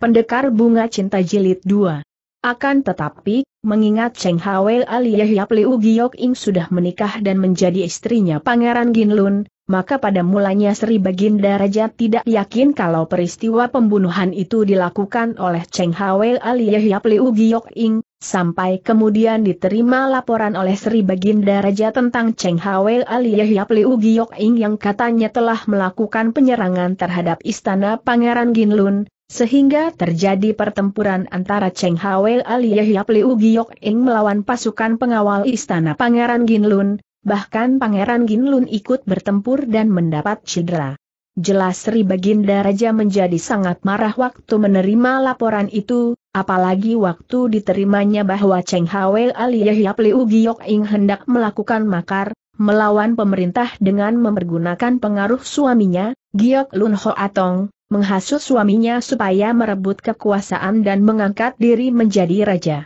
Pendekar Bunga Cinta Jilid 2. Akan tetapi, mengingat Cheng Aliyah Yap Liu Giok Ing sudah menikah dan menjadi istrinya Pangeran Ginlun, maka pada mulanya Sri Baginda Raja tidak yakin kalau peristiwa pembunuhan itu dilakukan oleh Cheng Aliyah Yap Liu Giok Ing, sampai kemudian diterima laporan oleh Sri Baginda Raja tentang Cheng Aliyah Yap Liu Giok Ing yang katanya telah melakukan penyerangan terhadap istana Pangeran Ginlun, sehingga terjadi pertempuran antara Cheng Hawel Aliyah Pliu Giok Ing melawan pasukan pengawal istana Pangeran Ginlun, bahkan Pangeran Ginlun ikut bertempur dan mendapat cedera. Jelas Sri Baginda Raja menjadi sangat marah waktu menerima laporan itu, apalagi waktu diterimanya bahwa Cheng Hawel Aliyah Pliu Giok Ing hendak melakukan makar, melawan pemerintah dengan mempergunakan pengaruh suaminya, Giok Lun Ho Atong, menghasut suaminya supaya merebut kekuasaan dan mengangkat diri menjadi raja.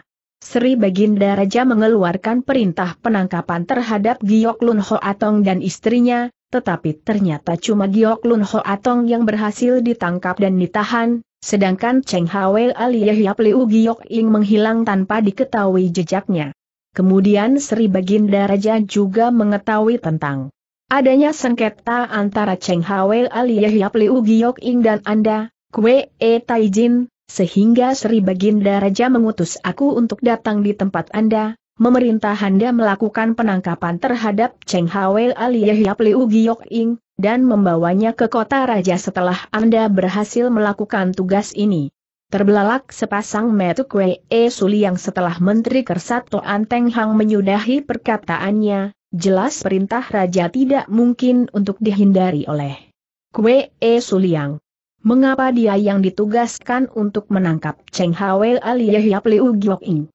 Sri Baginda Raja mengeluarkan perintah penangkapan terhadap Giok Lun Ho Atong dan istrinya, tetapi ternyata cuma Giok Lun Ho Atong yang berhasil ditangkap dan ditahan, sedangkan Cheng Ali alias Liu Giok Ing menghilang tanpa diketahui jejaknya. Kemudian Sri Baginda Raja juga mengetahui tentang Adanya sengketa antara Cheng Hawei Yahya Liu Giok Ing dan Anda, Kwe E Taijin, sehingga Sri Baginda Raja mengutus aku untuk datang di tempat Anda, memerintah Anda melakukan penangkapan terhadap Cheng Hawei Yahya Liu Giok Ing, dan membawanya ke kota raja setelah Anda berhasil melakukan tugas ini. Terbelalak sepasang metu Kwe E Suli yang setelah Menteri Kersatu Anteng Hang menyudahi perkataannya, jelas perintah raja tidak mungkin untuk dihindari oleh Kwe E Suliang. Mengapa dia yang ditugaskan untuk menangkap Cheng Hwe alias Liu Gyok'ing?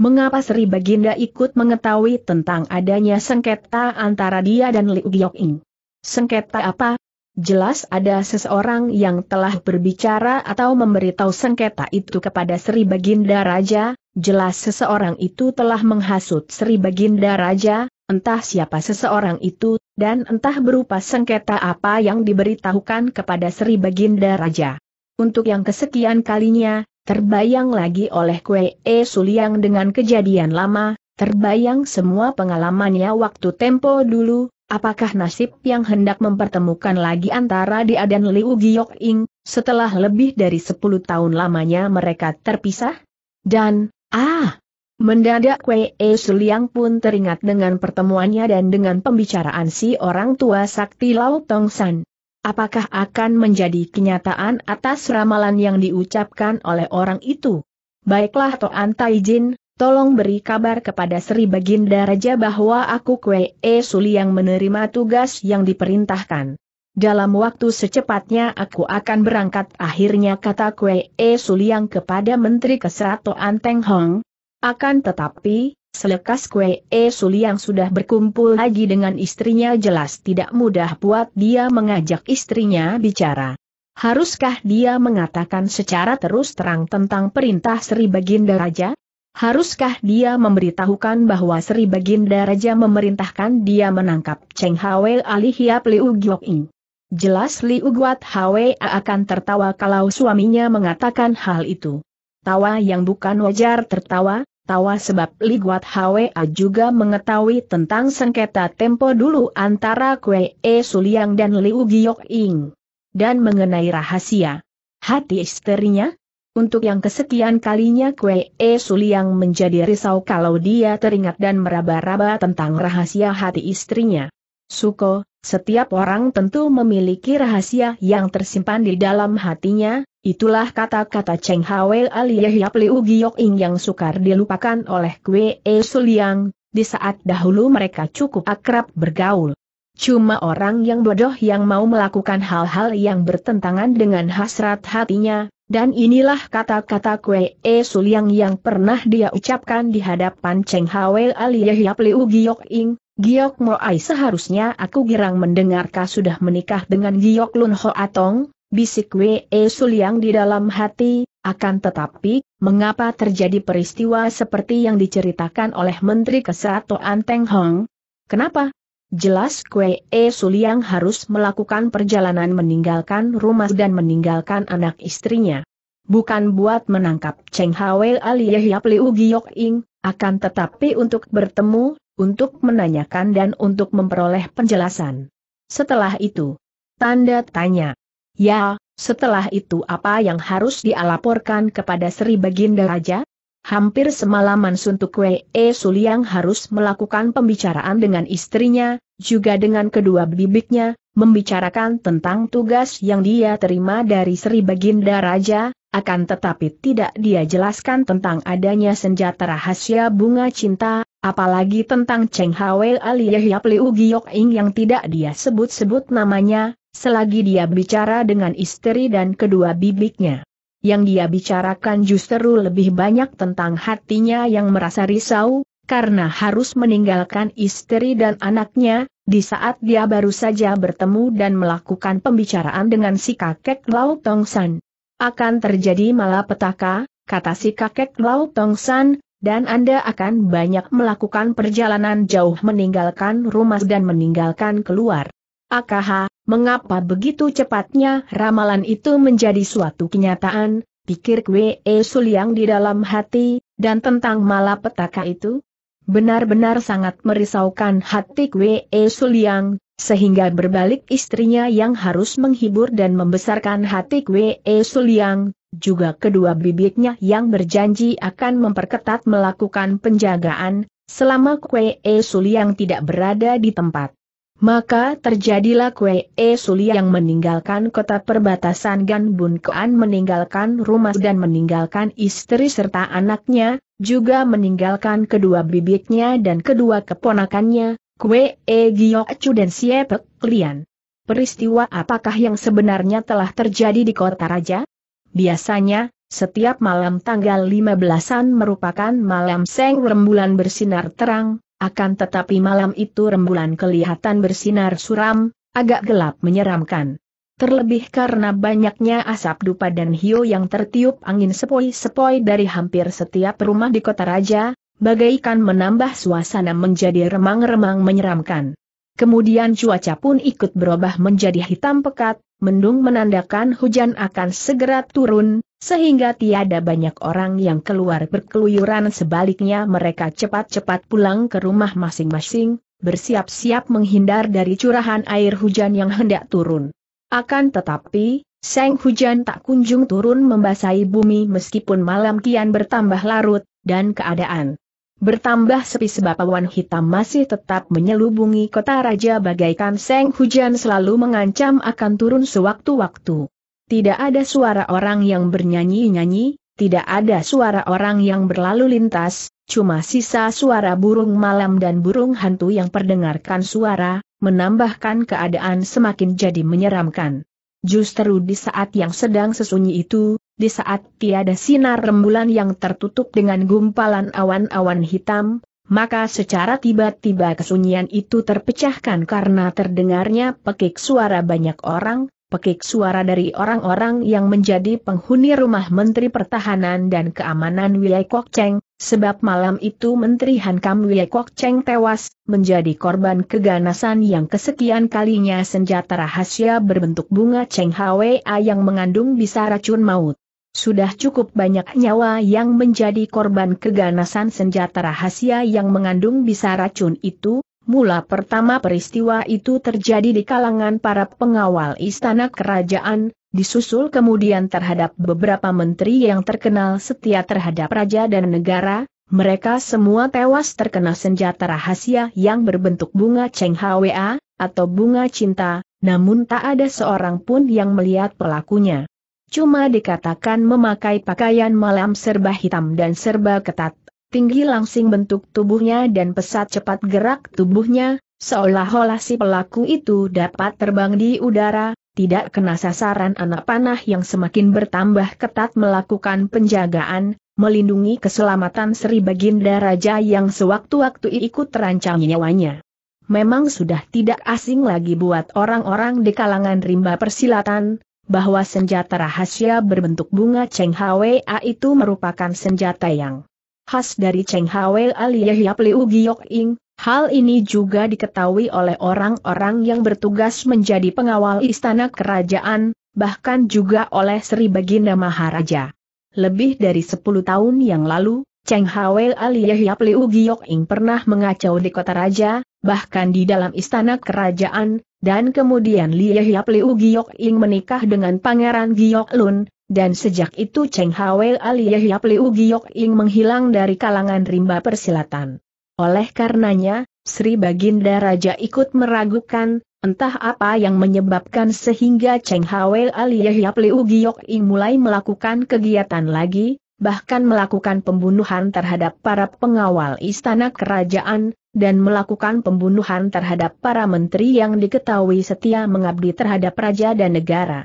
Mengapa Sri Baginda ikut mengetahui tentang adanya sengketa antara dia dan Liu Gyok'ing? Sengketa apa? Jelas ada seseorang yang telah berbicara atau memberitahu sengketa itu kepada Sri Baginda Raja, jelas seseorang itu telah menghasut Sri Baginda Raja, entah siapa seseorang itu, dan entah berupa sengketa apa yang diberitahukan kepada Sri Baginda Raja. Untuk yang kesekian kalinya, terbayang lagi oleh Kwe E Suliang dengan kejadian lama, terbayang semua pengalamannya waktu tempo dulu, Apakah nasib yang hendak mempertemukan lagi antara dia dan Liu Giok Ing, setelah lebih dari 10 tahun lamanya mereka terpisah? Dan, ah! Mendadak Wei e Suliang pun teringat dengan pertemuannya dan dengan pembicaraan si orang tua sakti Lau Tong San. Apakah akan menjadi kenyataan atas ramalan yang diucapkan oleh orang itu? Baiklah Toan Taijin, Tolong beri kabar kepada Sri Baginda Raja bahwa aku Kwe E Suli yang menerima tugas yang diperintahkan. Dalam waktu secepatnya aku akan berangkat akhirnya kata Kwe E yang kepada Menteri Kesatuan Anteng Hong. Akan tetapi, selekas Kwe E yang sudah berkumpul lagi dengan istrinya jelas tidak mudah buat dia mengajak istrinya bicara. Haruskah dia mengatakan secara terus terang tentang perintah Sri Baginda Raja? Haruskah dia memberitahukan bahwa Sri Baginda Raja memerintahkan dia menangkap Cheng Hwe Ali hiap Liu Ing? Jelas Liu Guat Hwe akan tertawa kalau suaminya mengatakan hal itu. Tawa yang bukan wajar tertawa, tawa sebab Liu Guat Hwe juga mengetahui tentang sengketa tempo dulu antara Kwe E Suliang dan Liu Ing Dan mengenai rahasia hati istrinya, untuk yang kesekian kalinya Kue E Suliang menjadi risau kalau dia teringat dan meraba-raba tentang rahasia hati istrinya. Suko, setiap orang tentu memiliki rahasia yang tersimpan di dalam hatinya, itulah kata-kata Cheng Hawel alias Liu Giok Ing yang sukar dilupakan oleh Kue E Suliang, di saat dahulu mereka cukup akrab bergaul. Cuma orang yang bodoh yang mau melakukan hal-hal yang bertentangan dengan hasrat hatinya, dan inilah kata-kata Kwe E Suliang yang pernah dia ucapkan di hadapan Cheng Hwe Ali Liu Giok Ing, Giok Moai seharusnya aku girang mendengarkah sudah menikah dengan Giok Lun Ho Atong, bisik Kwe E Suliang di dalam hati, akan tetapi, mengapa terjadi peristiwa seperti yang diceritakan oleh Menteri Kesatuan Teng Hong? Kenapa, Jelas Kue E Suliang harus melakukan perjalanan meninggalkan rumah dan meninggalkan anak istrinya. Bukan buat menangkap Cheng Hawei Aliyah Liu Giok Ing, akan tetapi untuk bertemu, untuk menanyakan dan untuk memperoleh penjelasan. Setelah itu, tanda tanya. Ya, setelah itu apa yang harus dialaporkan kepada Sri Baginda Raja? Hampir semalaman Suntuk Wei e. Suliang harus melakukan pembicaraan dengan istrinya, juga dengan kedua bibiknya, membicarakan tentang tugas yang dia terima dari Sri Baginda Raja, akan tetapi tidak dia jelaskan tentang adanya senjata rahasia bunga cinta, apalagi tentang Cheng Ali Yahya Pliu Giyok Ing yang tidak dia sebut-sebut namanya, selagi dia bicara dengan istri dan kedua bibiknya yang dia bicarakan justru lebih banyak tentang hatinya yang merasa risau, karena harus meninggalkan istri dan anaknya, di saat dia baru saja bertemu dan melakukan pembicaraan dengan si kakek Lau Tong San. Akan terjadi malapetaka, kata si kakek Lau Tong San, dan Anda akan banyak melakukan perjalanan jauh meninggalkan rumah dan meninggalkan keluar. Akaha, Mengapa begitu cepatnya ramalan itu menjadi suatu kenyataan, pikir Kwe Suliang di dalam hati, dan tentang malapetaka itu? Benar-benar sangat merisaukan hati Kwe Suliang, sehingga berbalik istrinya yang harus menghibur dan membesarkan hati Kwe Suliang, juga kedua bibitnya yang berjanji akan memperketat melakukan penjagaan, selama Kwe Suliang tidak berada di tempat. Maka terjadilah Kue E Suli yang meninggalkan kota perbatasan Gan Bun Kuan meninggalkan rumah dan meninggalkan istri serta anaknya, juga meninggalkan kedua bibitnya dan kedua keponakannya, Kue E Giok Chu dan Siepek Lian. Peristiwa apakah yang sebenarnya telah terjadi di kota raja? Biasanya, setiap malam tanggal 15-an merupakan malam seng rembulan bersinar terang, akan tetapi malam itu rembulan kelihatan bersinar suram, agak gelap menyeramkan. Terlebih karena banyaknya asap dupa dan hiu yang tertiup angin sepoi-sepoi dari hampir setiap rumah di kota raja, bagaikan menambah suasana menjadi remang-remang menyeramkan. Kemudian cuaca pun ikut berubah menjadi hitam pekat, mendung menandakan hujan akan segera turun, sehingga tiada banyak orang yang keluar berkeluyuran sebaliknya mereka cepat-cepat pulang ke rumah masing-masing, bersiap-siap menghindar dari curahan air hujan yang hendak turun. Akan tetapi, seng hujan tak kunjung turun membasahi bumi meskipun malam kian bertambah larut, dan keadaan bertambah sepi sebab awan hitam masih tetap menyelubungi kota raja bagaikan seng hujan selalu mengancam akan turun sewaktu-waktu. Tidak ada suara orang yang bernyanyi-nyanyi, tidak ada suara orang yang berlalu lintas, cuma sisa suara burung malam dan burung hantu yang perdengarkan suara, menambahkan keadaan semakin jadi menyeramkan. Justru di saat yang sedang sesunyi itu, di saat tiada sinar rembulan yang tertutup dengan gumpalan awan-awan hitam, maka secara tiba-tiba kesunyian itu terpecahkan karena terdengarnya pekik suara banyak orang, pekik suara dari orang-orang yang menjadi penghuni rumah Menteri Pertahanan dan Keamanan Wilayah Kok Cheng, sebab malam itu Menteri Hankam Wilayah Kok Cheng tewas, menjadi korban keganasan yang kesekian kalinya senjata rahasia berbentuk bunga Cheng Hwa yang mengandung bisa racun maut. Sudah cukup banyak nyawa yang menjadi korban keganasan senjata rahasia yang mengandung bisa racun itu, Mula pertama peristiwa itu terjadi di kalangan para pengawal istana kerajaan, disusul kemudian terhadap beberapa menteri yang terkenal setia terhadap raja dan negara, mereka semua tewas terkena senjata rahasia yang berbentuk bunga Cheng Hwa, atau bunga cinta, namun tak ada seorang pun yang melihat pelakunya. Cuma dikatakan memakai pakaian malam serba hitam dan serba ketat, tinggi langsing bentuk tubuhnya dan pesat cepat gerak tubuhnya, seolah-olah si pelaku itu dapat terbang di udara, tidak kena sasaran anak panah yang semakin bertambah ketat melakukan penjagaan, melindungi keselamatan Sri Baginda Raja yang sewaktu-waktu ikut terancam nyawanya. Memang sudah tidak asing lagi buat orang-orang di kalangan rimba persilatan, bahwa senjata rahasia berbentuk bunga Cheng Hwa itu merupakan senjata yang khas dari Cheng Ali Aliyah Liu Giyok Ing, hal ini juga diketahui oleh orang-orang yang bertugas menjadi pengawal istana kerajaan, bahkan juga oleh Sri Baginda Maharaja. Lebih dari 10 tahun yang lalu, Cheng Ali Aliyah Liu Giyok Ing pernah mengacau di kota raja, bahkan di dalam istana kerajaan, dan kemudian Li Yahya Liu Giok Ing menikah dengan Pangeran Giok Lun, dan sejak itu Cheng Hawei aliyahiap Liu Giok Ing menghilang dari kalangan rimba persilatan. Oleh karenanya, Sri Baginda Raja ikut meragukan, entah apa yang menyebabkan sehingga Cheng Hawei aliyahiap Liu Giok Ing mulai melakukan kegiatan lagi, bahkan melakukan pembunuhan terhadap para pengawal istana kerajaan, dan melakukan pembunuhan terhadap para menteri yang diketahui setia mengabdi terhadap raja dan negara.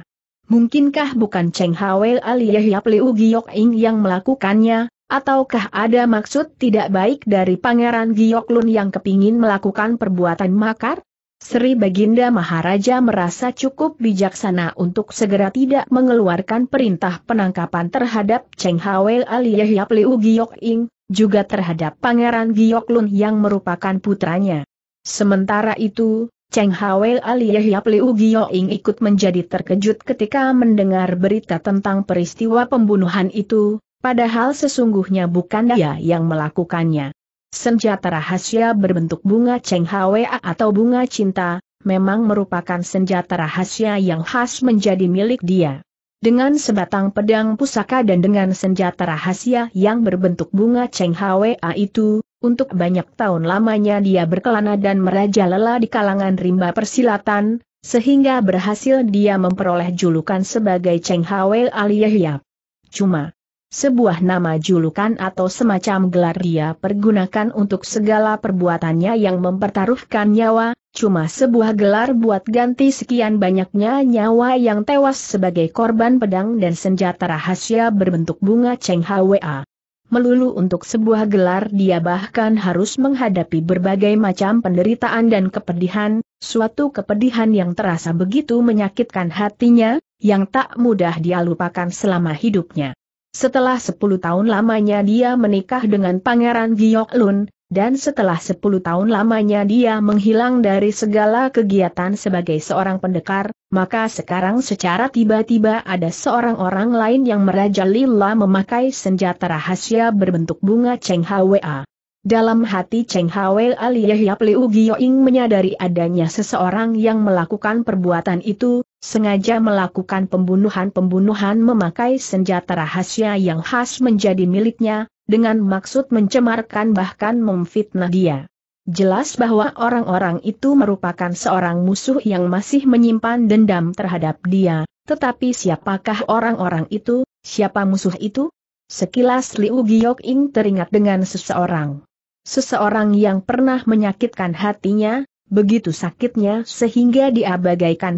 Mungkinkah bukan Cheng Hawel alias Liu Giok Ing yang melakukannya, ataukah ada maksud tidak baik dari Pangeran Giok Lun yang kepingin melakukan perbuatan makar? Sri Baginda Maharaja merasa cukup bijaksana untuk segera tidak mengeluarkan perintah penangkapan terhadap Cheng Hawel alias Liu Giok Ing, juga terhadap Pangeran Giok Lun yang merupakan putranya. Sementara itu, Cheng Hawei Ali Yahya Pliu Gioing ikut menjadi terkejut ketika mendengar berita tentang peristiwa pembunuhan itu, padahal sesungguhnya bukan dia yang melakukannya. Senjata rahasia berbentuk bunga Cheng Hwa atau bunga cinta, memang merupakan senjata rahasia yang khas menjadi milik dia. Dengan sebatang pedang pusaka dan dengan senjata rahasia yang berbentuk bunga Cheng Hwa itu, untuk banyak tahun lamanya dia berkelana dan merajalela di kalangan rimba persilatan, sehingga berhasil dia memperoleh julukan sebagai Cheng Hwa Aliyahyap. Cuma, sebuah nama julukan atau semacam gelar dia pergunakan untuk segala perbuatannya yang mempertaruhkan nyawa, cuma sebuah gelar buat ganti sekian banyaknya nyawa yang tewas sebagai korban pedang dan senjata rahasia berbentuk bunga Cheng Hwa. Melulu untuk sebuah gelar dia bahkan harus menghadapi berbagai macam penderitaan dan kepedihan, suatu kepedihan yang terasa begitu menyakitkan hatinya, yang tak mudah dia lupakan selama hidupnya. Setelah 10 tahun lamanya dia menikah dengan Pangeran Giok Lun, dan setelah 10 tahun lamanya dia menghilang dari segala kegiatan sebagai seorang pendekar, maka sekarang secara tiba-tiba ada seorang orang lain yang merajalela memakai senjata rahasia berbentuk bunga Cheng Hwa. Dalam hati Cheng Hwa Yahya Pliu Gioing menyadari adanya seseorang yang melakukan perbuatan itu, sengaja melakukan pembunuhan-pembunuhan memakai senjata rahasia yang khas menjadi miliknya, dengan maksud mencemarkan bahkan memfitnah dia. Jelas bahwa orang-orang itu merupakan seorang musuh yang masih menyimpan dendam terhadap dia, tetapi siapakah orang-orang itu, siapa musuh itu? Sekilas Liu Giok Ing teringat dengan seseorang. Seseorang yang pernah menyakitkan hatinya, begitu sakitnya sehingga dia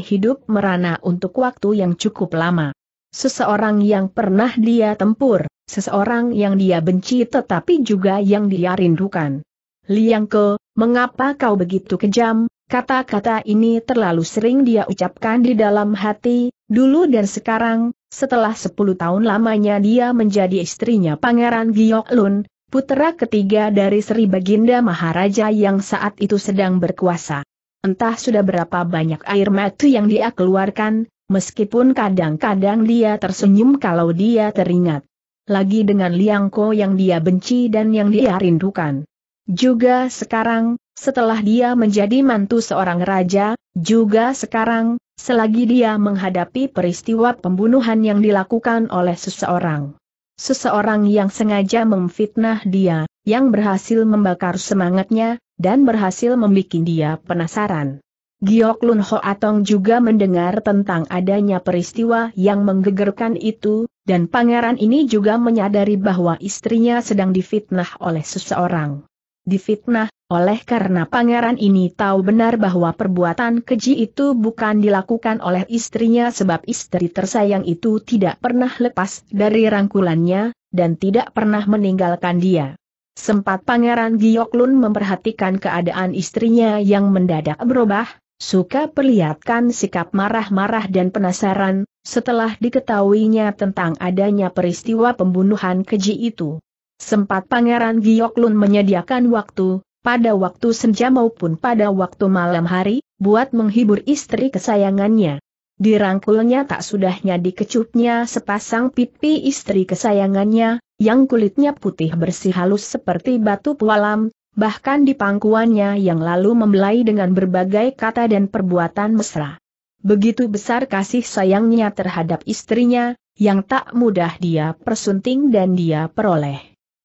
hidup merana untuk waktu yang cukup lama. Seseorang yang pernah dia tempur, seseorang yang dia benci tetapi juga yang dia rindukan. Liang Ke, mengapa kau begitu kejam? Kata-kata ini terlalu sering dia ucapkan di dalam hati, dulu dan sekarang, setelah 10 tahun lamanya dia menjadi istrinya Pangeran Giok Lun, putera ketiga dari Sri Baginda Maharaja yang saat itu sedang berkuasa. Entah sudah berapa banyak air mata yang dia keluarkan, meskipun kadang-kadang dia tersenyum kalau dia teringat lagi dengan Liang Ko yang dia benci dan yang dia rindukan. Juga sekarang, setelah dia menjadi mantu seorang raja, juga sekarang, selagi dia menghadapi peristiwa pembunuhan yang dilakukan oleh seseorang. Seseorang yang sengaja memfitnah dia, yang berhasil membakar semangatnya, dan berhasil membuat dia penasaran. Giok Lun Hoatong juga mendengar tentang adanya peristiwa yang menggegerkan itu, dan pangeran ini juga menyadari bahwa istrinya sedang difitnah oleh seseorang. Difitnah, oleh karena pangeran ini tahu benar bahwa perbuatan keji itu bukan dilakukan oleh istrinya sebab istri tersayang itu tidak pernah lepas dari rangkulannya, dan tidak pernah meninggalkan dia. Sempat pangeran Giok memperhatikan keadaan istrinya yang mendadak berubah, Suka perlihatkan sikap marah-marah dan penasaran, setelah diketahuinya tentang adanya peristiwa pembunuhan keji itu. Sempat Pangeran Gioklun menyediakan waktu, pada waktu senja maupun pada waktu malam hari, buat menghibur istri kesayangannya. Dirangkulnya tak sudahnya dikecupnya sepasang pipi istri kesayangannya, yang kulitnya putih bersih halus seperti batu pualam, bahkan di pangkuannya yang lalu membelai dengan berbagai kata dan perbuatan mesra. Begitu besar kasih sayangnya terhadap istrinya, yang tak mudah dia persunting dan dia peroleh.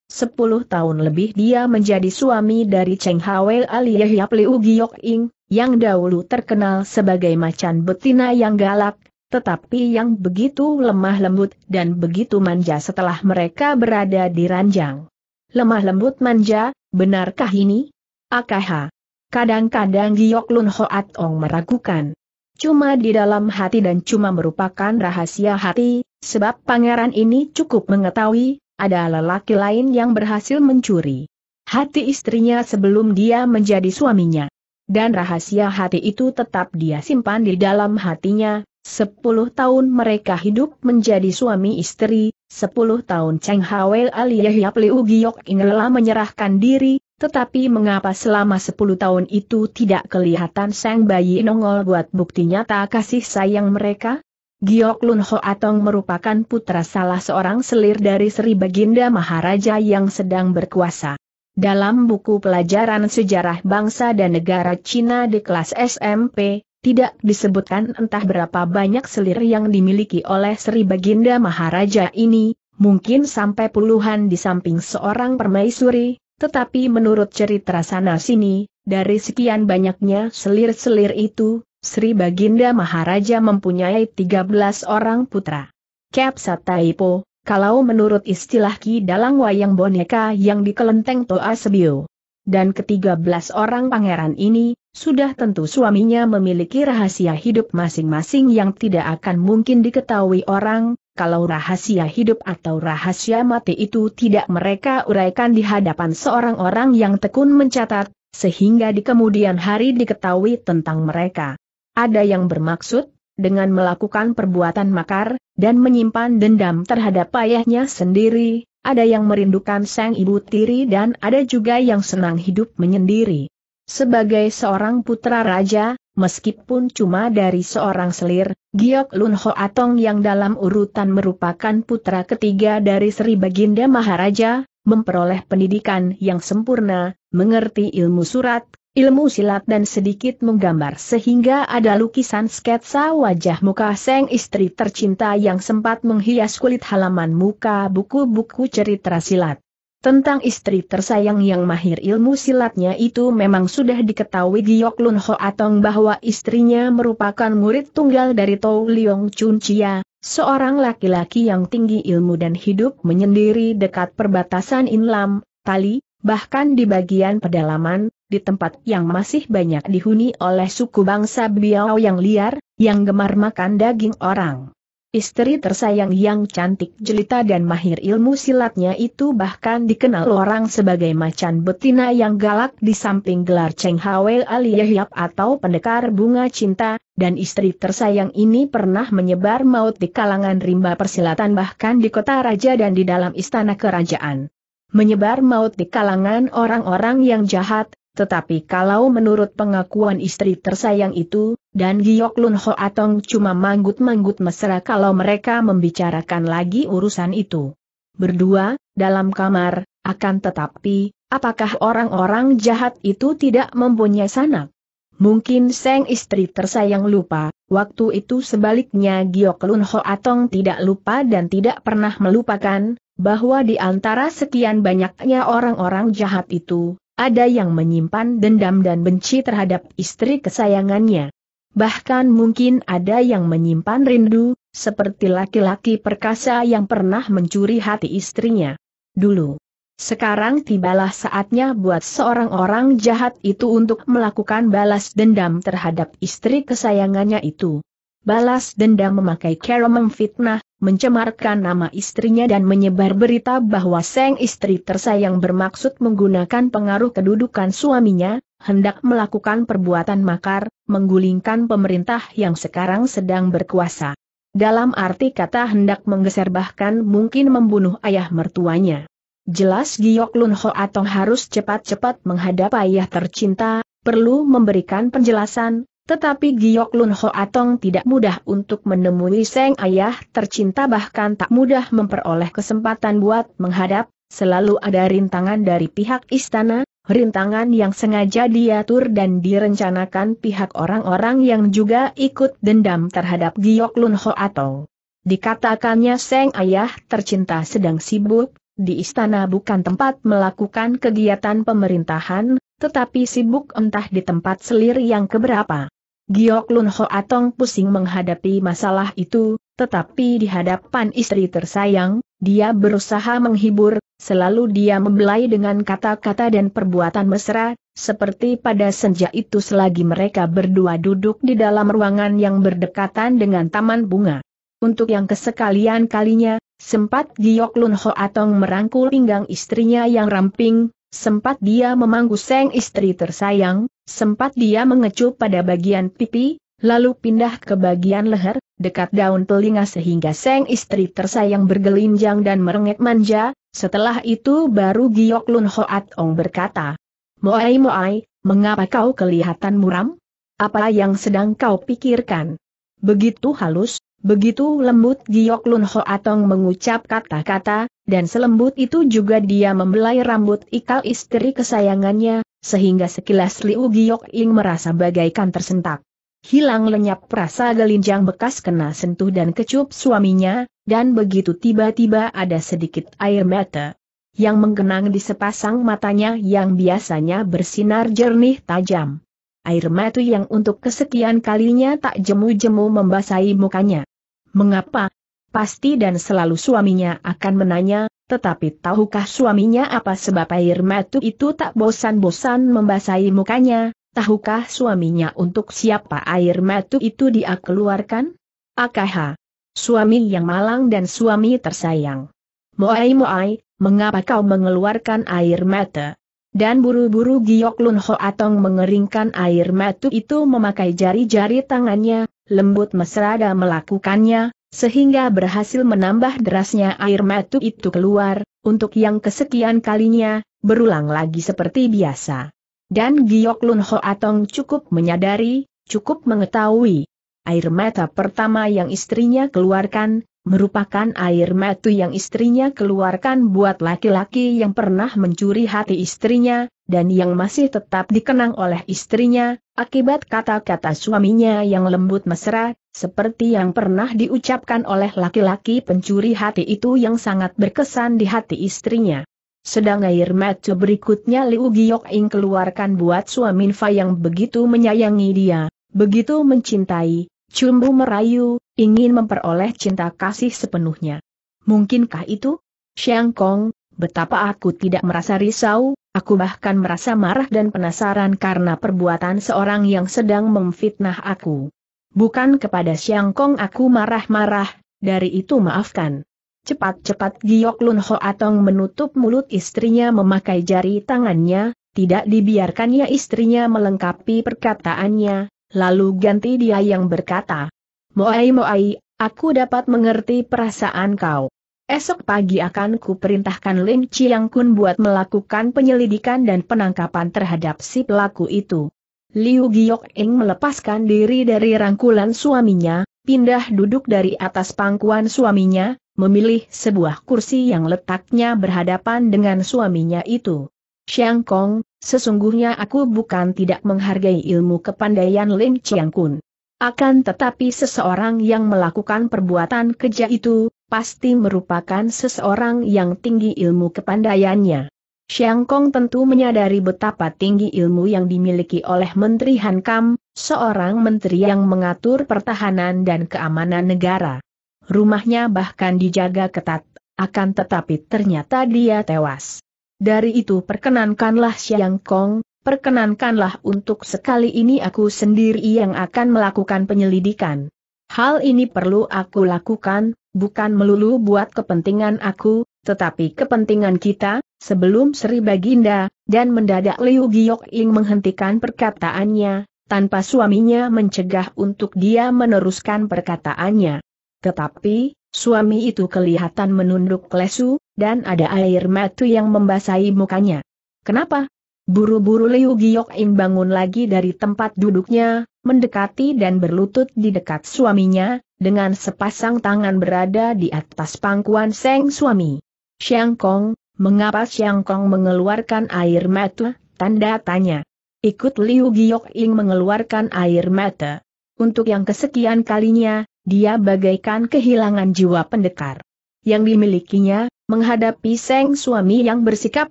Sepuluh tahun lebih dia menjadi suami dari Cheng Hawel alias Yap Liu Giyok Ing, yang dahulu terkenal sebagai macan betina yang galak, tetapi yang begitu lemah lembut dan begitu manja setelah mereka berada di ranjang. Lemah lembut manja, Benarkah ini? Akaha. Kadang-kadang Giok Lun Hoat Ong meragukan. Cuma di dalam hati dan cuma merupakan rahasia hati, sebab pangeran ini cukup mengetahui, ada lelaki lain yang berhasil mencuri hati istrinya sebelum dia menjadi suaminya. Dan rahasia hati itu tetap dia simpan di dalam hatinya, Sepuluh tahun mereka hidup menjadi suami istri, sepuluh tahun Cheng Hawel Yahya Pliu Giok Ingela menyerahkan diri, tetapi mengapa selama sepuluh tahun itu tidak kelihatan sang bayi nongol buat bukti nyata kasih sayang mereka? Giok Lun Ho Atong merupakan putra salah seorang selir dari Sri Baginda Maharaja yang sedang berkuasa. Dalam buku pelajaran sejarah bangsa dan negara Cina di kelas SMP, tidak disebutkan entah berapa banyak selir yang dimiliki oleh Sri Baginda Maharaja ini, mungkin sampai puluhan di samping seorang permaisuri, tetapi menurut cerita sana-sini, dari sekian banyaknya selir-selir itu, Sri Baginda Maharaja mempunyai 13 orang putra. Kep Sataipo, kalau menurut istilah Ki Dalang Wayang Boneka yang dikelenteng Toa Sebio. Dan ketiga belas orang pangeran ini, sudah tentu suaminya memiliki rahasia hidup masing-masing yang tidak akan mungkin diketahui orang, kalau rahasia hidup atau rahasia mati itu tidak mereka uraikan di hadapan seorang orang yang tekun mencatat, sehingga di kemudian hari diketahui tentang mereka. Ada yang bermaksud, dengan melakukan perbuatan makar, dan menyimpan dendam terhadap ayahnya sendiri, ada yang merindukan sang ibu tiri dan ada juga yang senang hidup menyendiri. Sebagai seorang putra raja, meskipun cuma dari seorang selir, Giok Lun Ho Atong yang dalam urutan merupakan putra ketiga dari Sri Baginda Maharaja, memperoleh pendidikan yang sempurna, mengerti ilmu surat, ilmu silat dan sedikit menggambar sehingga ada lukisan sketsa wajah muka seng istri tercinta yang sempat menghias kulit halaman muka buku-buku cerita silat. Tentang istri tersayang yang mahir ilmu silatnya itu memang sudah diketahui Giok Lun Ho Atong bahwa istrinya merupakan murid tunggal dari Tou Leong Chun Chia, seorang laki-laki yang tinggi ilmu dan hidup menyendiri dekat perbatasan Inlam, Tali, bahkan di bagian pedalaman, di tempat yang masih banyak dihuni oleh suku bangsa Biao yang liar, yang gemar makan daging orang. Istri tersayang yang cantik jelita dan mahir ilmu silatnya itu bahkan dikenal orang sebagai macan betina yang galak di samping gelar Cheng Hwe Yahyap atau pendekar bunga cinta, dan istri tersayang ini pernah menyebar maut di kalangan rimba persilatan bahkan di kota raja dan di dalam istana kerajaan. Menyebar maut di kalangan orang-orang yang jahat, tetapi kalau menurut pengakuan istri tersayang itu, dan Giok Lun Ho Atong cuma manggut-manggut mesra kalau mereka membicarakan lagi urusan itu. Berdua, dalam kamar, akan tetapi, apakah orang-orang jahat itu tidak mempunyai sanak? Mungkin Seng istri tersayang lupa, waktu itu sebaliknya Giok Lun Ho Atong tidak lupa dan tidak pernah melupakan, bahwa di antara sekian banyaknya orang-orang jahat itu, ada yang menyimpan dendam dan benci terhadap istri kesayangannya. Bahkan mungkin ada yang menyimpan rindu, seperti laki-laki perkasa yang pernah mencuri hati istrinya. Dulu. Sekarang tibalah saatnya buat seorang orang jahat itu untuk melakukan balas dendam terhadap istri kesayangannya itu. Balas dendam memakai cara memfitnah, mencemarkan nama istrinya dan menyebar berita bahwa sang istri tersayang bermaksud menggunakan pengaruh kedudukan suaminya, hendak melakukan perbuatan makar, menggulingkan pemerintah yang sekarang sedang berkuasa. Dalam arti kata hendak menggeser bahkan mungkin membunuh ayah mertuanya. Jelas Giok Lun Ho Atong harus cepat-cepat menghadap ayah tercinta, perlu memberikan penjelasan, tetapi Giok Lun Ho Atong tidak mudah untuk menemui Seng Ayah tercinta bahkan tak mudah memperoleh kesempatan buat menghadap, selalu ada rintangan dari pihak istana, rintangan yang sengaja diatur dan direncanakan pihak orang-orang yang juga ikut dendam terhadap Giok Lun Ho Atong. Dikatakannya Seng Ayah tercinta sedang sibuk, di istana bukan tempat melakukan kegiatan pemerintahan, tetapi sibuk entah di tempat selir yang keberapa. Giok Lun Ho Atong pusing menghadapi masalah itu, tetapi di hadapan istri tersayang, dia berusaha menghibur, selalu dia membelai dengan kata-kata dan perbuatan mesra, seperti pada senja itu selagi mereka berdua duduk di dalam ruangan yang berdekatan dengan taman bunga. Untuk yang kesekalian kalinya, sempat Giok Lun Ho Atong merangkul pinggang istrinya yang ramping, sempat dia seng istri tersayang, Sempat dia mengecup pada bagian pipi, lalu pindah ke bagian leher, dekat daun telinga sehingga seng istri tersayang bergelinjang dan merengek manja, setelah itu baru Giok Lun Hoat Ong berkata, Moai Moai, mengapa kau kelihatan muram? Apa yang sedang kau pikirkan? Begitu halus, Begitu lembut Giok Lun Ong mengucap kata-kata, dan selembut itu juga dia membelai rambut ikal istri kesayangannya, sehingga sekilas Liu Giok Ing merasa bagaikan tersentak. Hilang lenyap rasa gelinjang bekas kena sentuh dan kecup suaminya, dan begitu tiba-tiba ada sedikit air mata yang menggenang di sepasang matanya yang biasanya bersinar jernih tajam. Air mata yang untuk kesekian kalinya tak jemu-jemu membasahi mukanya. Mengapa? Pasti dan selalu suaminya akan menanya, tetapi tahukah suaminya apa sebab air matu itu tak bosan-bosan membasahi mukanya? Tahukah suaminya untuk siapa air matu itu dia keluarkan? Akaha. Suami yang malang dan suami tersayang. Moai Moai, mengapa kau mengeluarkan air mata? Dan buru-buru Giok Lun Ho Atong mengeringkan air mata itu memakai jari-jari tangannya, lembut mesra dan melakukannya, sehingga berhasil menambah derasnya air matu itu keluar, untuk yang kesekian kalinya, berulang lagi seperti biasa. Dan Giok Lun Ho Atong cukup menyadari, cukup mengetahui. Air mata pertama yang istrinya keluarkan, merupakan air matu yang istrinya keluarkan buat laki-laki yang pernah mencuri hati istrinya, dan yang masih tetap dikenang oleh istrinya, akibat kata-kata suaminya yang lembut mesra, seperti yang pernah diucapkan oleh laki-laki pencuri hati itu yang sangat berkesan di hati istrinya. Sedang air mata berikutnya Liu Giok-ing keluarkan buat suami Fa yang begitu menyayangi dia, begitu mencintai, cumbu merayu, ingin memperoleh cinta kasih sepenuhnya. Mungkinkah itu? Xiang Kong, betapa aku tidak merasa risau, aku bahkan merasa marah dan penasaran karena perbuatan seorang yang sedang memfitnah aku bukan kepada Siang Kong aku marah-marah, dari itu maafkan. Cepat-cepat Giok Lun Atong menutup mulut istrinya memakai jari tangannya, tidak dibiarkannya istrinya melengkapi perkataannya, lalu ganti dia yang berkata, Moai Moai, aku dapat mengerti perasaan kau. Esok pagi akan kuperintahkan Lin Chiang Kun buat melakukan penyelidikan dan penangkapan terhadap si pelaku itu. Liu giok Eng melepaskan diri dari rangkulan suaminya, pindah duduk dari atas pangkuan suaminya, memilih sebuah kursi yang letaknya berhadapan dengan suaminya itu. Xiang Kong, sesungguhnya aku bukan tidak menghargai ilmu kepandaian Lim Chiang Kun. Akan tetapi seseorang yang melakukan perbuatan kerja itu, pasti merupakan seseorang yang tinggi ilmu kepandaiannya. Xiang Kong tentu menyadari betapa tinggi ilmu yang dimiliki oleh Menteri Han Kam, seorang menteri yang mengatur pertahanan dan keamanan negara. Rumahnya bahkan dijaga ketat, akan tetapi ternyata dia tewas. Dari itu perkenankanlah Xiang Kong, perkenankanlah untuk sekali ini aku sendiri yang akan melakukan penyelidikan. Hal ini perlu aku lakukan, bukan melulu buat kepentingan aku, tetapi kepentingan kita, sebelum Sri Baginda, dan mendadak Liu Giok Ing menghentikan perkataannya, tanpa suaminya mencegah untuk dia meneruskan perkataannya. Tetapi, suami itu kelihatan menunduk lesu, dan ada air mata yang membasahi mukanya. Kenapa? Buru-buru Liu Giok Ing bangun lagi dari tempat duduknya, mendekati dan berlutut di dekat suaminya, dengan sepasang tangan berada di atas pangkuan Seng suami. Xiang Kong, Mengapa Siang Kong mengeluarkan air mata? Tanda tanya. Ikut Liu Giok Ing mengeluarkan air mata. Untuk yang kesekian kalinya, dia bagaikan kehilangan jiwa pendekar. Yang dimilikinya, menghadapi Seng suami yang bersikap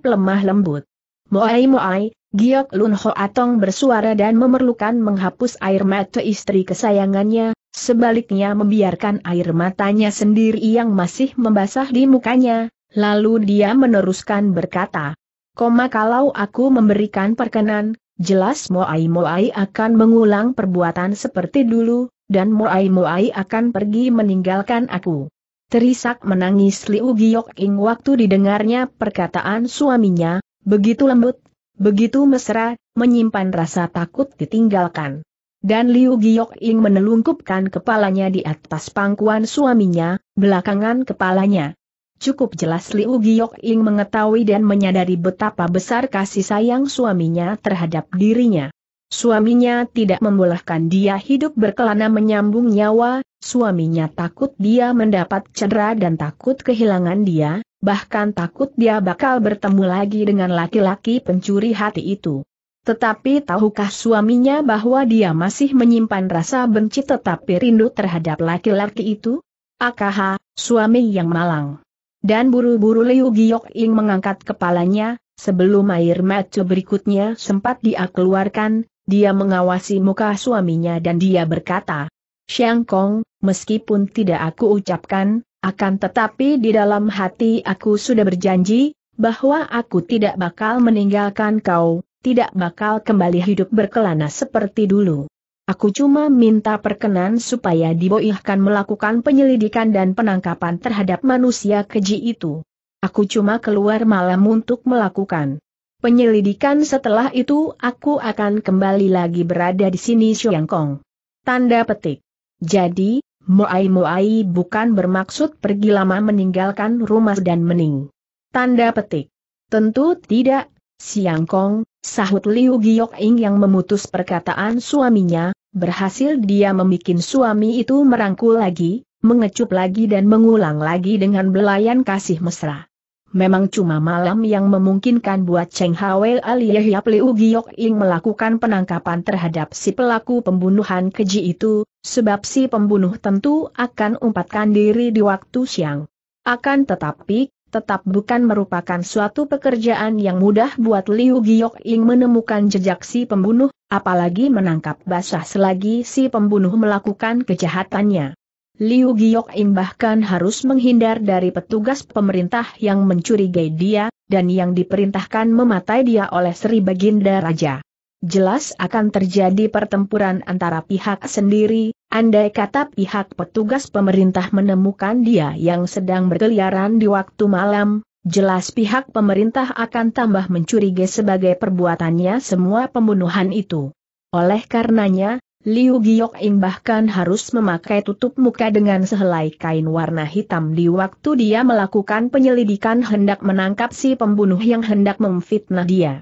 lemah lembut. Moai Moai, Giok Lun Ho Atong bersuara dan memerlukan menghapus air mata istri kesayangannya, sebaliknya membiarkan air matanya sendiri yang masih membasah di mukanya, Lalu dia meneruskan berkata, Koma kalau aku memberikan perkenan, jelas Moai Moai akan mengulang perbuatan seperti dulu, dan Moai Moai akan pergi meninggalkan aku. Terisak menangis Liu Giok Ing waktu didengarnya perkataan suaminya, begitu lembut, begitu mesra, menyimpan rasa takut ditinggalkan. Dan Liu Giok Ing menelungkupkan kepalanya di atas pangkuan suaminya, belakangan kepalanya. Cukup jelas Liu Giok ing mengetahui dan menyadari betapa besar kasih sayang suaminya terhadap dirinya. Suaminya tidak membolehkan dia hidup berkelana menyambung nyawa, suaminya takut dia mendapat cedera dan takut kehilangan dia, bahkan takut dia bakal bertemu lagi dengan laki-laki pencuri hati itu. Tetapi tahukah suaminya bahwa dia masih menyimpan rasa benci tetapi rindu terhadap laki-laki itu? Akaha, suami yang malang. Dan buru-buru Liu Giok-ing mengangkat kepalanya, sebelum air mata berikutnya sempat dia keluarkan, dia mengawasi muka suaminya dan dia berkata, Xiang Kong, meskipun tidak aku ucapkan, akan tetapi di dalam hati aku sudah berjanji, bahwa aku tidak bakal meninggalkan kau, tidak bakal kembali hidup berkelana seperti dulu. Aku cuma minta perkenan supaya diboihkan melakukan penyelidikan dan penangkapan terhadap manusia keji itu. Aku cuma keluar malam untuk melakukan penyelidikan setelah itu aku akan kembali lagi berada di sini Kong. Tanda petik. Jadi, Moai Moai bukan bermaksud pergi lama meninggalkan rumah dan mening. Tanda petik. Tentu tidak, Siang Kong, sahut Liu Giok Ing yang memutus perkataan suaminya, Berhasil dia membuat suami itu merangkul lagi, mengecup lagi dan mengulang lagi dengan belayan kasih mesra. Memang cuma malam yang memungkinkan buat Cheng Ali Yahya Liu Giok Ing melakukan penangkapan terhadap si pelaku pembunuhan keji itu, sebab si pembunuh tentu akan umpatkan diri di waktu siang. Akan tetapi, tetap bukan merupakan suatu pekerjaan yang mudah buat Liu Giok Ing menemukan jejak si pembunuh, apalagi menangkap basah selagi si pembunuh melakukan kejahatannya. Liu Giok in bahkan harus menghindar dari petugas pemerintah yang mencurigai dia, dan yang diperintahkan mematai dia oleh Sri Baginda Raja. Jelas akan terjadi pertempuran antara pihak sendiri, andai kata pihak petugas pemerintah menemukan dia yang sedang berkeliaran di waktu malam, jelas pihak pemerintah akan tambah mencurigai sebagai perbuatannya semua pembunuhan itu. Oleh karenanya, Liu giyok bahkan harus memakai tutup muka dengan sehelai kain warna hitam di waktu dia melakukan penyelidikan hendak menangkap si pembunuh yang hendak memfitnah dia.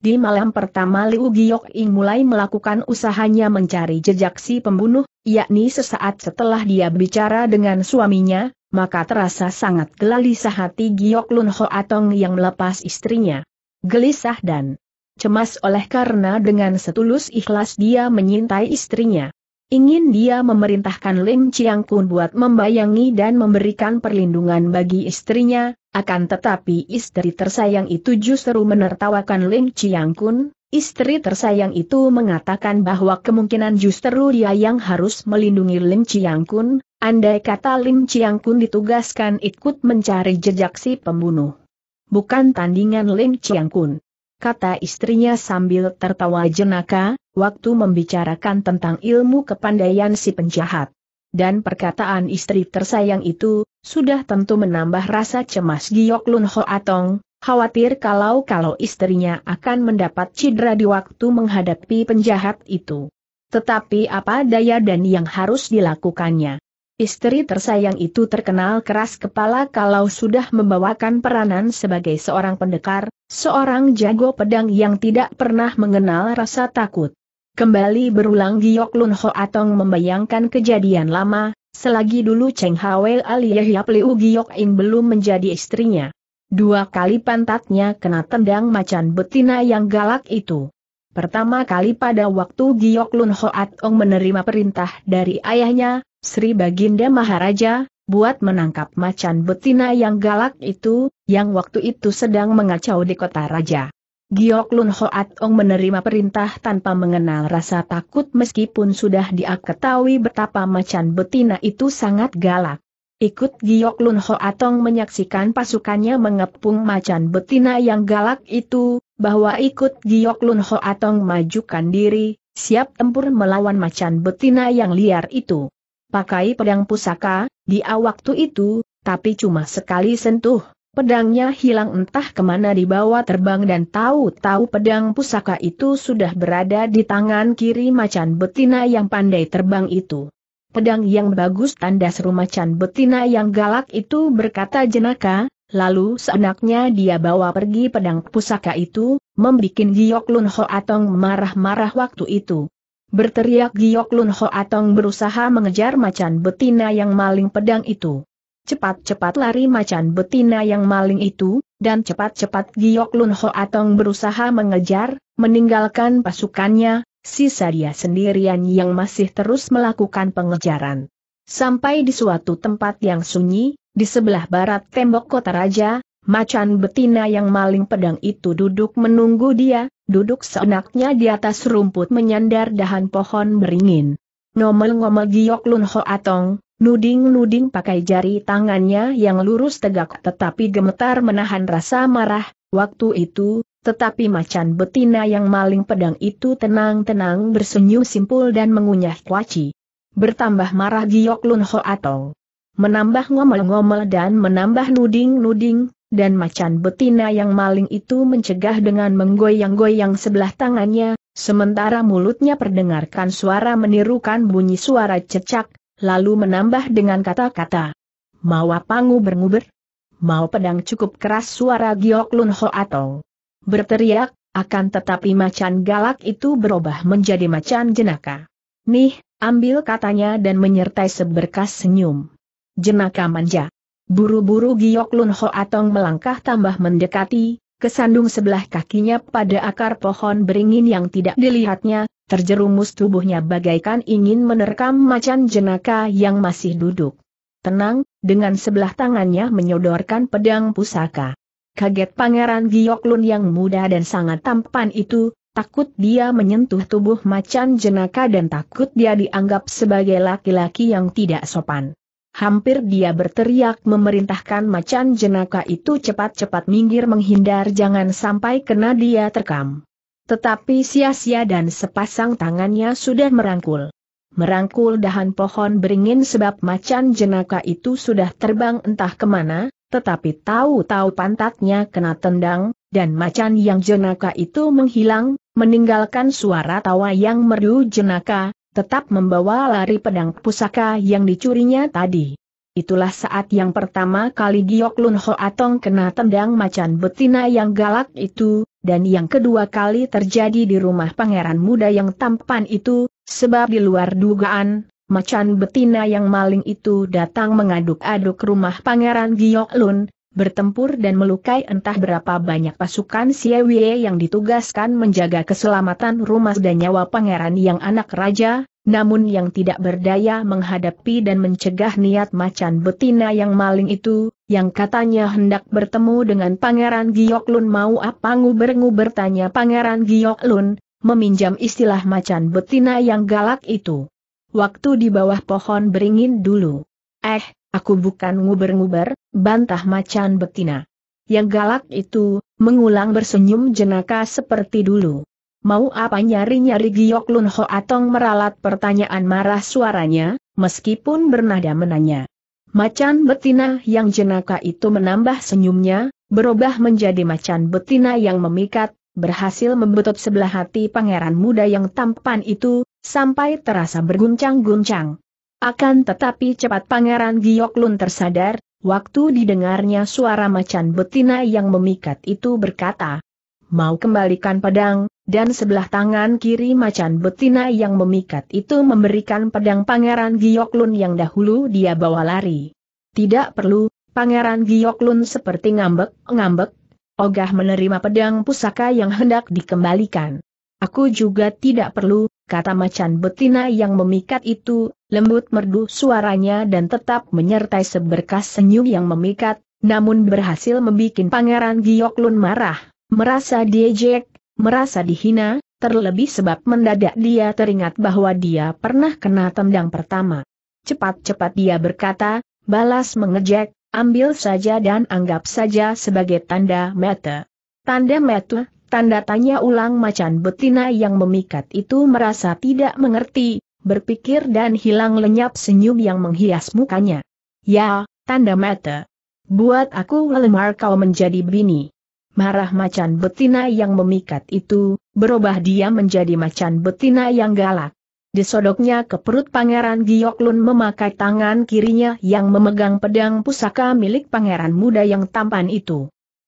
Di malam pertama Liu giyok mulai melakukan usahanya mencari jejak si pembunuh, yakni sesaat setelah dia bicara dengan suaminya, maka terasa sangat gelisah hati Giok Lun Ho Atong yang melepas istrinya. Gelisah dan cemas oleh karena dengan setulus ikhlas dia menyintai istrinya. Ingin dia memerintahkan Lim Chiang Kun buat membayangi dan memberikan perlindungan bagi istrinya, akan tetapi istri tersayang itu justru menertawakan Lim Chiang Kun, istri tersayang itu mengatakan bahwa kemungkinan justru dia yang harus melindungi Lim Chiang Kun, Andai kata Lim Chiang Kun ditugaskan ikut mencari jejak si pembunuh. Bukan tandingan Lim Chiang Kun. Kata istrinya sambil tertawa jenaka, waktu membicarakan tentang ilmu kepandaian si penjahat. Dan perkataan istri tersayang itu, sudah tentu menambah rasa cemas Giok Lun Ho Atong, khawatir kalau-kalau istrinya akan mendapat cedera di waktu menghadapi penjahat itu. Tetapi apa daya dan yang harus dilakukannya. Istri tersayang itu terkenal keras kepala kalau sudah membawakan peranan sebagai seorang pendekar, seorang jago pedang yang tidak pernah mengenal rasa takut. Kembali berulang Giok Lun Ho Atong membayangkan kejadian lama, selagi dulu Cheng Hawel alias Yap Liu Giok Ing belum menjadi istrinya. Dua kali pantatnya kena tendang macan betina yang galak itu. Pertama kali pada waktu Giok Lun Ho Atong menerima perintah dari ayahnya, Sri Baginda Maharaja, buat menangkap macan betina yang galak itu, yang waktu itu sedang mengacau di kota raja. Giok Lun Hoat Ong menerima perintah tanpa mengenal rasa takut meskipun sudah dia ketahui betapa macan betina itu sangat galak. Ikut Giok Lun Hoat Ong menyaksikan pasukannya mengepung macan betina yang galak itu, bahwa ikut Giok Lun Hoat Ong majukan diri, siap tempur melawan macan betina yang liar itu pakai pedang pusaka, dia waktu itu, tapi cuma sekali sentuh, pedangnya hilang entah kemana dibawa terbang dan tahu-tahu pedang pusaka itu sudah berada di tangan kiri macan betina yang pandai terbang itu. Pedang yang bagus tanda seru macan betina yang galak itu berkata jenaka, lalu seenaknya dia bawa pergi pedang pusaka itu, membuat Giyok Lun Ho Atong marah-marah waktu itu. Berteriak Giok Lun Ho Atong berusaha mengejar macan betina yang maling pedang itu. Cepat-cepat lari macan betina yang maling itu, dan cepat-cepat Giok Lun Ho Atong berusaha mengejar, meninggalkan pasukannya, sisa dia sendirian yang masih terus melakukan pengejaran. Sampai di suatu tempat yang sunyi, di sebelah barat tembok kota raja, macan betina yang maling pedang itu duduk menunggu dia, duduk seenaknya di atas rumput menyandar dahan pohon beringin. Ngomel-ngomel giok Lun Ho Atong, nuding-nuding pakai jari tangannya yang lurus tegak tetapi gemetar menahan rasa marah, waktu itu, tetapi macan betina yang maling pedang itu tenang-tenang bersenyum simpul dan mengunyah kuaci. Bertambah marah giok Lun Ho Atong menambah ngomel-ngomel dan menambah nuding-nuding, dan macan betina yang maling itu mencegah dengan menggoyang-goyang sebelah tangannya, sementara mulutnya perdengarkan suara menirukan bunyi suara cecak, lalu menambah dengan kata-kata. Mau apa berguber? Mau pedang cukup keras suara Giok lunho atau berteriak, akan tetapi macan galak itu berubah menjadi macan jenaka. Nih, ambil katanya dan menyertai seberkas senyum. Jenaka manja. Buru-buru Giok Lun Atong melangkah tambah mendekati, kesandung sebelah kakinya pada akar pohon beringin yang tidak dilihatnya, terjerumus tubuhnya bagaikan ingin menerkam macan jenaka yang masih duduk. Tenang, dengan sebelah tangannya menyodorkan pedang pusaka. Kaget pangeran Giok Lun yang muda dan sangat tampan itu, takut dia menyentuh tubuh macan jenaka dan takut dia dianggap sebagai laki-laki yang tidak sopan. Hampir dia berteriak memerintahkan macan jenaka itu cepat-cepat minggir menghindar jangan sampai kena dia terkam. Tetapi sia-sia dan sepasang tangannya sudah merangkul. Merangkul dahan pohon beringin sebab macan jenaka itu sudah terbang entah kemana, tetapi tahu-tahu pantatnya kena tendang, dan macan yang jenaka itu menghilang, meninggalkan suara tawa yang merdu jenaka, tetap membawa lari pedang pusaka yang dicurinya tadi. Itulah saat yang pertama kali Giok Lun Ho Atong kena tendang macan betina yang galak itu, dan yang kedua kali terjadi di rumah pangeran muda yang tampan itu, sebab di luar dugaan, macan betina yang maling itu datang mengaduk-aduk rumah pangeran Giok Lun, bertempur dan melukai entah berapa banyak pasukan Siewie yang ditugaskan menjaga keselamatan rumah dan nyawa pangeran yang anak raja, namun yang tidak berdaya menghadapi dan mencegah niat macan betina yang maling itu, yang katanya hendak bertemu dengan pangeran Giyoklun mau apa nguber-nguber tanya pangeran Giyoklun, meminjam istilah macan betina yang galak itu. Waktu di bawah pohon beringin dulu. Eh, Aku bukan nguber-nguber, bantah macan betina. Yang galak itu, mengulang bersenyum jenaka seperti dulu. Mau apa nyari-nyari Giok Lun Ho Atong meralat pertanyaan marah suaranya, meskipun bernada menanya. Macan betina yang jenaka itu menambah senyumnya, berubah menjadi macan betina yang memikat, berhasil membetot sebelah hati pangeran muda yang tampan itu, sampai terasa berguncang-guncang. Akan tetapi cepat Pangeran Gioklun tersadar, waktu didengarnya suara macan betina yang memikat itu berkata, Mau kembalikan pedang, dan sebelah tangan kiri macan betina yang memikat itu memberikan pedang Pangeran Gioklun yang dahulu dia bawa lari. Tidak perlu, Pangeran Gioklun seperti ngambek-ngambek, ogah menerima pedang pusaka yang hendak dikembalikan. Aku juga tidak perlu, kata macan betina yang memikat itu, lembut merdu suaranya dan tetap menyertai seberkas senyum yang memikat, namun berhasil membuat Pangeran Gioklun marah, merasa diejek, merasa dihina, terlebih sebab mendadak dia teringat bahwa dia pernah kena tendang pertama. Cepat-cepat dia berkata, balas mengejek, ambil saja dan anggap saja sebagai tanda mata. Tanda mata, Tanda tanya ulang macan betina yang memikat itu merasa tidak mengerti, berpikir dan hilang lenyap senyum yang menghias mukanya. Ya, tanda mata. Buat aku lemar kau menjadi bini. Marah macan betina yang memikat itu, berubah dia menjadi macan betina yang galak. Disodoknya ke perut Pangeran Gioklun memakai tangan kirinya yang memegang pedang pusaka milik pangeran muda yang tampan itu.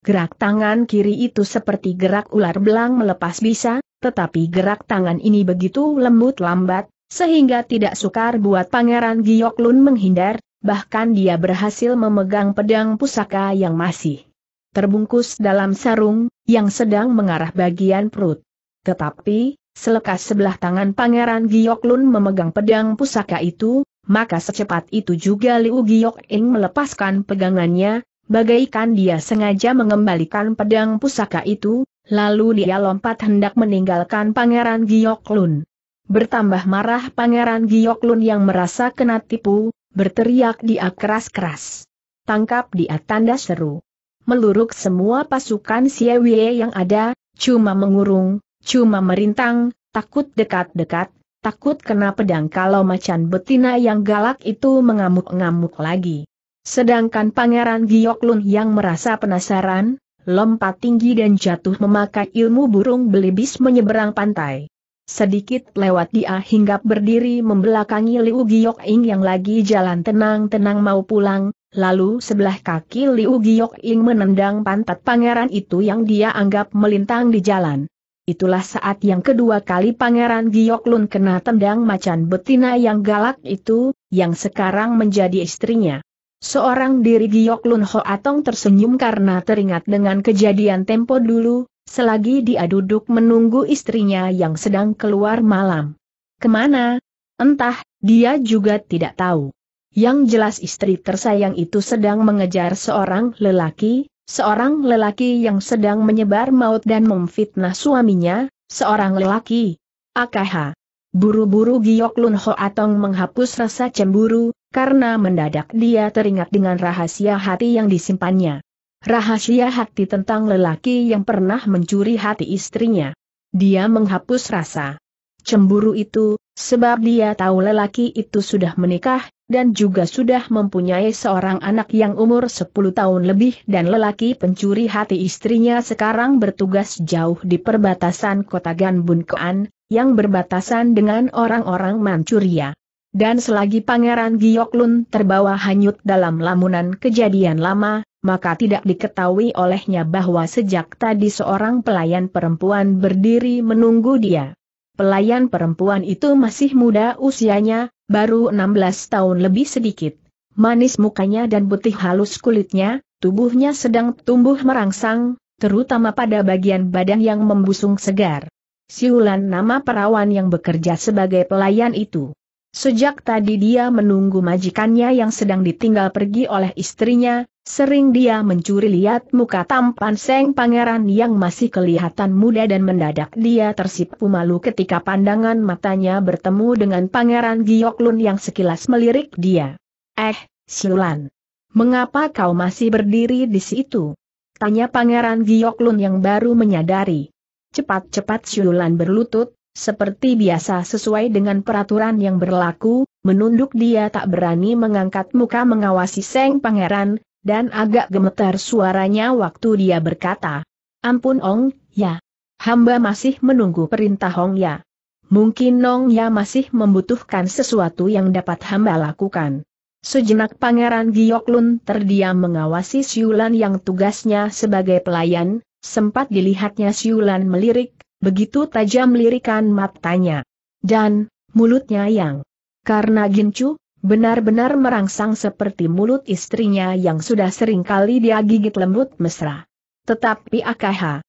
Gerak tangan kiri itu seperti gerak ular belang melepas bisa, tetapi gerak tangan ini begitu lembut lambat, sehingga tidak sukar buat Pangeran Giyoklun menghindar, bahkan dia berhasil memegang pedang pusaka yang masih terbungkus dalam sarung, yang sedang mengarah bagian perut. Tetapi, selekas sebelah tangan Pangeran Giyoklun memegang pedang pusaka itu, maka secepat itu juga Liu Giyok Ing melepaskan pegangannya, Bagaikan dia sengaja mengembalikan pedang pusaka itu, lalu dia lompat hendak meninggalkan Pangeran Gioklun. Bertambah marah Pangeran Gioklun yang merasa kena tipu, berteriak dia keras-keras. Tangkap dia tanda seru. Meluruk semua pasukan Siewie yang ada, cuma mengurung, cuma merintang, takut dekat-dekat, takut kena pedang kalau macan betina yang galak itu mengamuk-ngamuk lagi. Sedangkan Pangeran Gyoklun yang merasa penasaran, lompat tinggi dan jatuh memakai ilmu burung belibis menyeberang pantai. Sedikit lewat dia hingga berdiri membelakangi Liu Giok ing yang lagi jalan tenang-tenang mau pulang, lalu sebelah kaki Liu Giok ing menendang pantat pangeran itu yang dia anggap melintang di jalan. Itulah saat yang kedua kali pangeran Giok lun kena tendang macan betina yang galak itu, yang sekarang menjadi istrinya. Seorang diri Giok Lun Atong tersenyum karena teringat dengan kejadian tempo dulu, selagi dia duduk menunggu istrinya yang sedang keluar malam. Kemana? Entah, dia juga tidak tahu. Yang jelas istri tersayang itu sedang mengejar seorang lelaki, seorang lelaki yang sedang menyebar maut dan memfitnah suaminya, seorang lelaki. Akaha. Buru-buru Giok Lun Atong menghapus rasa cemburu, karena mendadak dia teringat dengan rahasia hati yang disimpannya. Rahasia hati tentang lelaki yang pernah mencuri hati istrinya. Dia menghapus rasa cemburu itu, sebab dia tahu lelaki itu sudah menikah, dan juga sudah mempunyai seorang anak yang umur 10 tahun lebih dan lelaki pencuri hati istrinya sekarang bertugas jauh di perbatasan kota Ganbunkoan, yang berbatasan dengan orang-orang Manchuria. Dan selagi Pangeran Gioklun terbawa hanyut dalam lamunan kejadian lama, maka tidak diketahui olehnya bahwa sejak tadi seorang pelayan perempuan berdiri menunggu dia. Pelayan perempuan itu masih muda usianya, baru 16 tahun lebih sedikit. Manis mukanya dan putih halus kulitnya, tubuhnya sedang tumbuh merangsang, terutama pada bagian badan yang membusung segar. Siulan nama perawan yang bekerja sebagai pelayan itu. Sejak tadi dia menunggu majikannya yang sedang ditinggal pergi oleh istrinya, sering dia mencuri lihat muka tampan Seng Pangeran yang masih kelihatan muda dan mendadak dia tersipu malu ketika pandangan matanya bertemu dengan Pangeran Gioklun yang sekilas melirik dia. Eh, Siulan. Mengapa kau masih berdiri di situ? Tanya Pangeran Gioklun yang baru menyadari. Cepat-cepat Siulan berlutut, seperti biasa sesuai dengan peraturan yang berlaku, menunduk dia tak berani mengangkat muka mengawasi Seng Pangeran, dan agak gemetar suaranya waktu dia berkata, Ampun Ong, ya. Hamba masih menunggu perintah Ong ya. Mungkin Nong ya masih membutuhkan sesuatu yang dapat hamba lakukan. Sejenak Pangeran Gioklun terdiam mengawasi Siulan yang tugasnya sebagai pelayan, sempat dilihatnya Siulan melirik, begitu tajam lirikan matanya. Dan, mulutnya yang karena gincu, benar-benar merangsang seperti mulut istrinya yang sudah sering kali dia gigit lembut mesra. Tetapi AKH,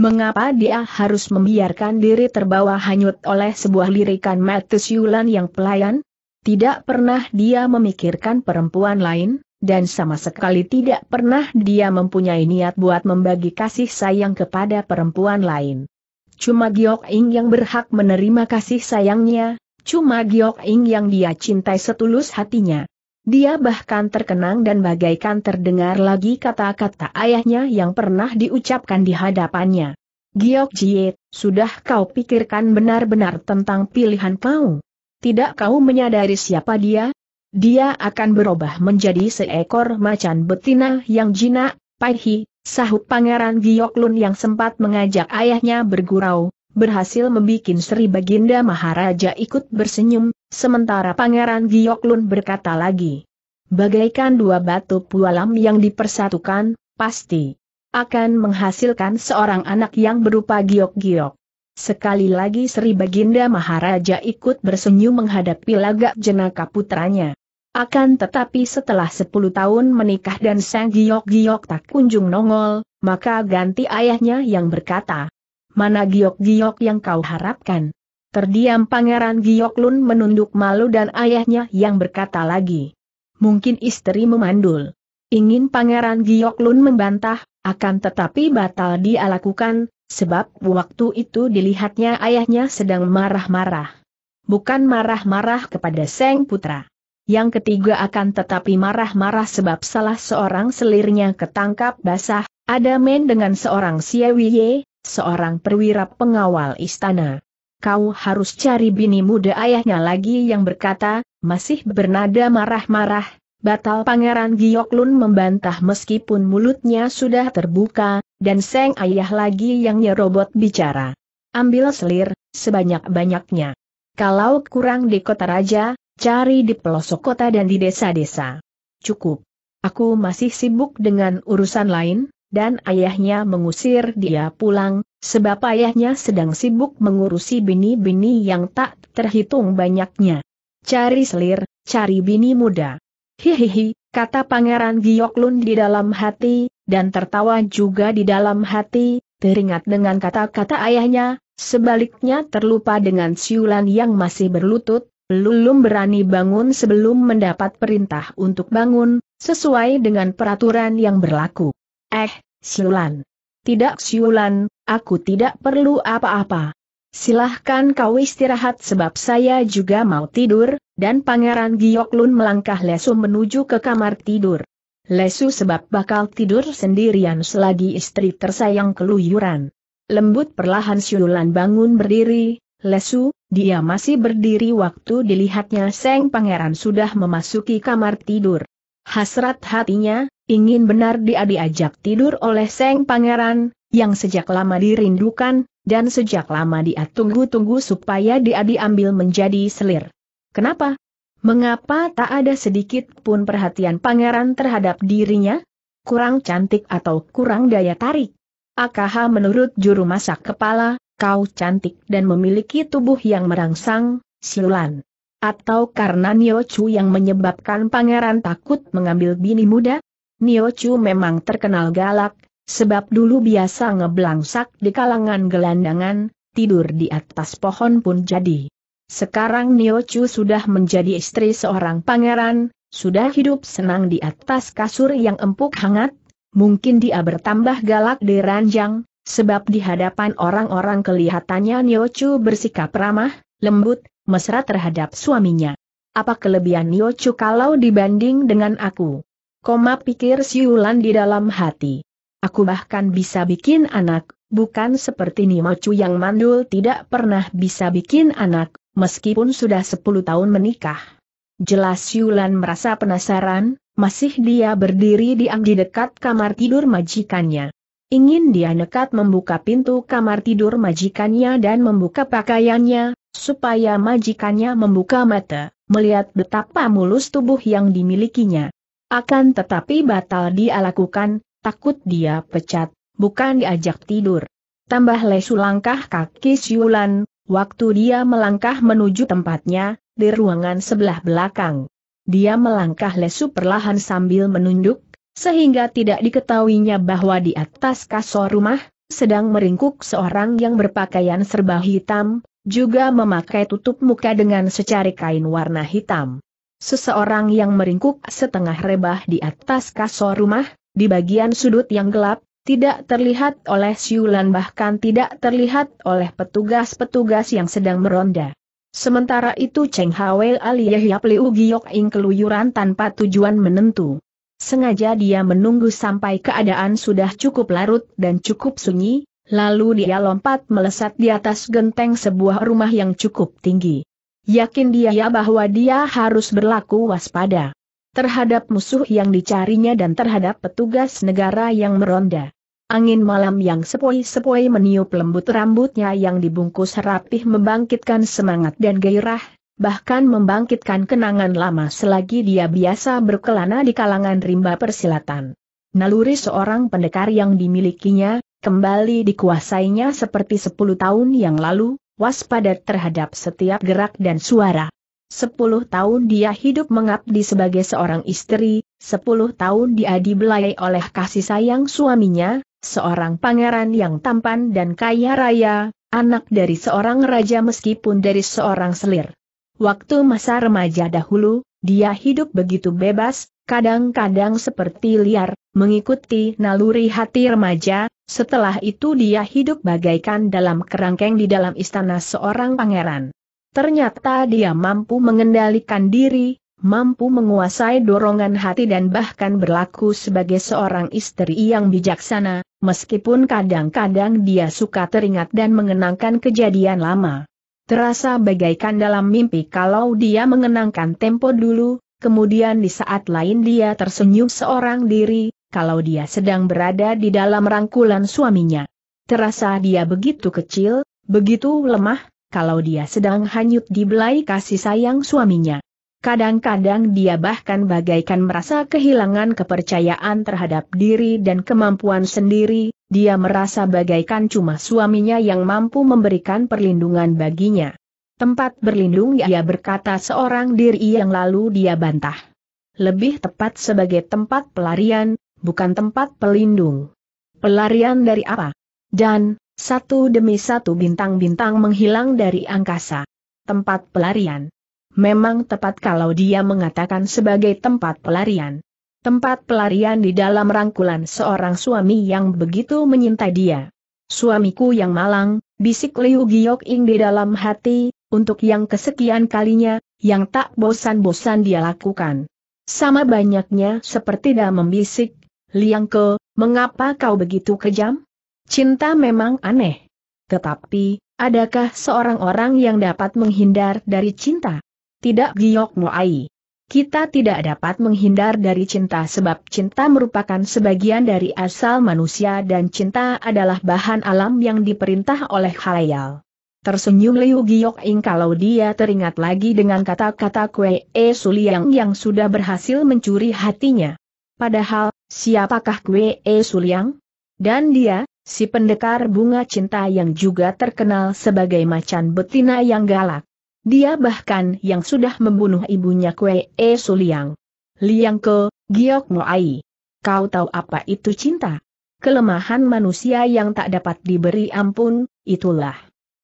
mengapa dia harus membiarkan diri terbawa hanyut oleh sebuah lirikan Matthew Yulan yang pelayan? Tidak pernah dia memikirkan perempuan lain, dan sama sekali tidak pernah dia mempunyai niat buat membagi kasih sayang kepada perempuan lain. Cuma Giok Ing yang berhak menerima kasih sayangnya, cuma Giok Ing yang dia cintai setulus hatinya. Dia bahkan terkenang dan bagaikan terdengar lagi kata-kata ayahnya yang pernah diucapkan di hadapannya. Giok Jie, sudah kau pikirkan benar-benar tentang pilihan kau? Tidak kau menyadari siapa dia? Dia akan berubah menjadi seekor macan betina yang jinak, Paihi, sahut Pangeran Gioklun yang sempat mengajak ayahnya bergurau, berhasil membuat Sri Baginda Maharaja ikut bersenyum, sementara Pangeran Gioklun berkata lagi. Bagaikan dua batu pualam yang dipersatukan, pasti akan menghasilkan seorang anak yang berupa giok-giok. Sekali lagi Sri Baginda Maharaja ikut bersenyum menghadapi lagak jenaka putranya. Akan tetapi setelah 10 tahun menikah dan Sang Giok-Giok tak kunjung nongol, maka ganti ayahnya yang berkata, Mana Giok-Giok yang kau harapkan? Terdiam Pangeran Giok-Lun menunduk malu dan ayahnya yang berkata lagi, Mungkin istri memandul. Ingin Pangeran Giok-Lun membantah, akan tetapi batal dia lakukan, sebab waktu itu dilihatnya ayahnya sedang marah-marah. Bukan marah-marah kepada Sang Putra yang ketiga akan tetapi marah-marah sebab salah seorang selirnya ketangkap basah, ada men dengan seorang siewiye, seorang perwira pengawal istana. Kau harus cari bini muda ayahnya lagi yang berkata, masih bernada marah-marah, batal pangeran Gioklun membantah meskipun mulutnya sudah terbuka, dan seng ayah lagi yang nyerobot bicara. Ambil selir, sebanyak-banyaknya. Kalau kurang di kota raja, Cari di pelosok kota dan di desa-desa. Cukup. Aku masih sibuk dengan urusan lain, dan ayahnya mengusir dia pulang, sebab ayahnya sedang sibuk mengurusi bini-bini yang tak terhitung banyaknya. Cari selir, cari bini muda. Hihihi, kata Pangeran Gioklun di dalam hati, dan tertawa juga di dalam hati, teringat dengan kata-kata ayahnya, sebaliknya terlupa dengan siulan yang masih berlutut, belum berani bangun sebelum mendapat perintah untuk bangun, sesuai dengan peraturan yang berlaku. Eh, Siulan. Tidak Siulan, aku tidak perlu apa-apa. Silahkan kau istirahat sebab saya juga mau tidur, dan Pangeran Gioklun melangkah lesu menuju ke kamar tidur. Lesu sebab bakal tidur sendirian selagi istri tersayang keluyuran. Lembut perlahan Siulan bangun berdiri, Lesu, dia masih berdiri waktu dilihatnya Seng Pangeran sudah memasuki kamar tidur. Hasrat hatinya, ingin benar dia diajak tidur oleh Seng Pangeran, yang sejak lama dirindukan, dan sejak lama dia tunggu-tunggu supaya dia diambil menjadi selir. Kenapa? Mengapa tak ada sedikit pun perhatian pangeran terhadap dirinya? Kurang cantik atau kurang daya tarik? AKH menurut juru masak kepala, kau cantik dan memiliki tubuh yang merangsang, siulan. Atau karena Nio Chu yang menyebabkan pangeran takut mengambil bini muda? Nio Chu memang terkenal galak, sebab dulu biasa ngeblangsak di kalangan gelandangan, tidur di atas pohon pun jadi. Sekarang Nio Chu sudah menjadi istri seorang pangeran, sudah hidup senang di atas kasur yang empuk hangat, mungkin dia bertambah galak di ranjang, Sebab di hadapan orang-orang kelihatannya Chu bersikap ramah, lembut, mesra terhadap suaminya. Apa kelebihan Chu kalau dibanding dengan aku? Koma pikir siulan di dalam hati. Aku bahkan bisa bikin anak, bukan seperti Chu yang mandul tidak pernah bisa bikin anak, meskipun sudah 10 tahun menikah. Jelas Siulan merasa penasaran, masih dia berdiri di di dekat kamar tidur majikannya. Ingin dia nekat membuka pintu kamar tidur majikannya dan membuka pakaiannya, supaya majikannya membuka mata, melihat betapa mulus tubuh yang dimilikinya. Akan tetapi batal dia lakukan, takut dia pecat, bukan diajak tidur. Tambah lesu langkah kaki siulan, waktu dia melangkah menuju tempatnya, di ruangan sebelah belakang. Dia melangkah lesu perlahan sambil menunduk sehingga tidak diketahuinya bahwa di atas kasur rumah, sedang meringkuk seorang yang berpakaian serba hitam, juga memakai tutup muka dengan secari kain warna hitam. Seseorang yang meringkuk setengah rebah di atas kasur rumah, di bagian sudut yang gelap, tidak terlihat oleh siulan bahkan tidak terlihat oleh petugas-petugas yang sedang meronda. Sementara itu Cheng Hawel Aliyah Yap Liu Giok Ing keluyuran tanpa tujuan menentu. Sengaja dia menunggu sampai keadaan sudah cukup larut dan cukup sunyi, lalu dia lompat melesat di atas genteng sebuah rumah yang cukup tinggi. Yakin dia ya bahwa dia harus berlaku waspada terhadap musuh yang dicarinya dan terhadap petugas negara yang meronda. Angin malam yang sepoi-sepoi meniup lembut rambutnya yang dibungkus rapih membangkitkan semangat dan gairah bahkan membangkitkan kenangan lama selagi dia biasa berkelana di kalangan rimba persilatan. Naluri seorang pendekar yang dimilikinya, kembali dikuasainya seperti 10 tahun yang lalu, waspada terhadap setiap gerak dan suara. Sepuluh tahun dia hidup mengabdi sebagai seorang istri, sepuluh tahun dia dibelai oleh kasih sayang suaminya, seorang pangeran yang tampan dan kaya raya, anak dari seorang raja meskipun dari seorang selir. Waktu masa remaja dahulu, dia hidup begitu bebas, kadang-kadang seperti liar, mengikuti naluri hati remaja, setelah itu dia hidup bagaikan dalam kerangkeng di dalam istana seorang pangeran. Ternyata dia mampu mengendalikan diri, mampu menguasai dorongan hati dan bahkan berlaku sebagai seorang istri yang bijaksana, meskipun kadang-kadang dia suka teringat dan mengenangkan kejadian lama. Terasa bagaikan dalam mimpi kalau dia mengenangkan tempo dulu, kemudian di saat lain dia tersenyum seorang diri, kalau dia sedang berada di dalam rangkulan suaminya. Terasa dia begitu kecil, begitu lemah, kalau dia sedang hanyut di belai kasih sayang suaminya. Kadang-kadang dia bahkan bagaikan merasa kehilangan kepercayaan terhadap diri dan kemampuan sendiri, dia merasa bagaikan cuma suaminya yang mampu memberikan perlindungan baginya. Tempat berlindung ia berkata seorang diri yang lalu dia bantah. Lebih tepat sebagai tempat pelarian, bukan tempat pelindung. Pelarian dari apa? Dan, satu demi satu bintang-bintang menghilang dari angkasa. Tempat pelarian Memang tepat kalau dia mengatakan sebagai tempat pelarian. Tempat pelarian di dalam rangkulan seorang suami yang begitu menyintai dia. Suamiku yang malang, bisik Liu Giok Ing di dalam hati, untuk yang kesekian kalinya, yang tak bosan-bosan dia lakukan. Sama banyaknya seperti dia membisik, Liang Ke, mengapa kau begitu kejam? Cinta memang aneh. Tetapi, adakah seorang orang yang dapat menghindar dari cinta? tidak giok moai. Kita tidak dapat menghindar dari cinta sebab cinta merupakan sebagian dari asal manusia dan cinta adalah bahan alam yang diperintah oleh halayal. Tersenyum Liu Giok Ing kalau dia teringat lagi dengan kata-kata Kue E Suliang yang sudah berhasil mencuri hatinya. Padahal, siapakah Kue E Suliang? Dan dia, si pendekar bunga cinta yang juga terkenal sebagai macan betina yang galak. Dia bahkan yang sudah membunuh ibunya Kue E Suliang. Liang Ke, Giok Moai. Kau tahu apa itu cinta? Kelemahan manusia yang tak dapat diberi ampun, itulah.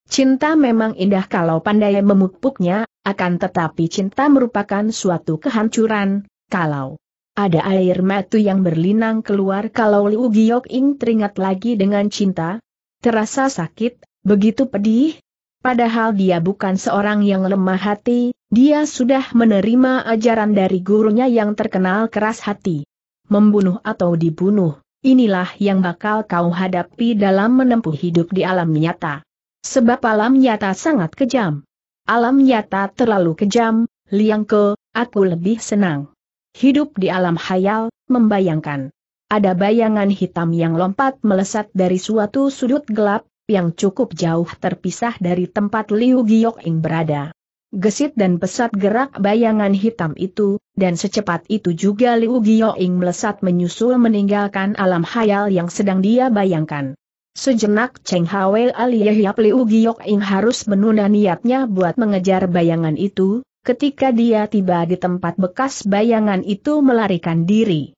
Cinta memang indah kalau pandai memupuknya, akan tetapi cinta merupakan suatu kehancuran, kalau ada air mata yang berlinang keluar kalau Liu Giok Ing teringat lagi dengan cinta, terasa sakit, begitu pedih, Padahal dia bukan seorang yang lemah hati, dia sudah menerima ajaran dari gurunya yang terkenal keras hati. Membunuh atau dibunuh, inilah yang bakal kau hadapi dalam menempuh hidup di alam nyata. Sebab alam nyata sangat kejam. Alam nyata terlalu kejam, liang ke, aku lebih senang. Hidup di alam hayal, membayangkan. Ada bayangan hitam yang lompat melesat dari suatu sudut gelap, yang cukup jauh terpisah dari tempat Liu Giyokeng berada. Gesit dan pesat gerak bayangan hitam itu, dan secepat itu juga Liu Giyokeng melesat menyusul meninggalkan alam hayal yang sedang dia bayangkan. Sejenak Cheng Hawei aliyahyap Liu Giyokeng harus menunda niatnya buat mengejar bayangan itu, ketika dia tiba di tempat bekas bayangan itu melarikan diri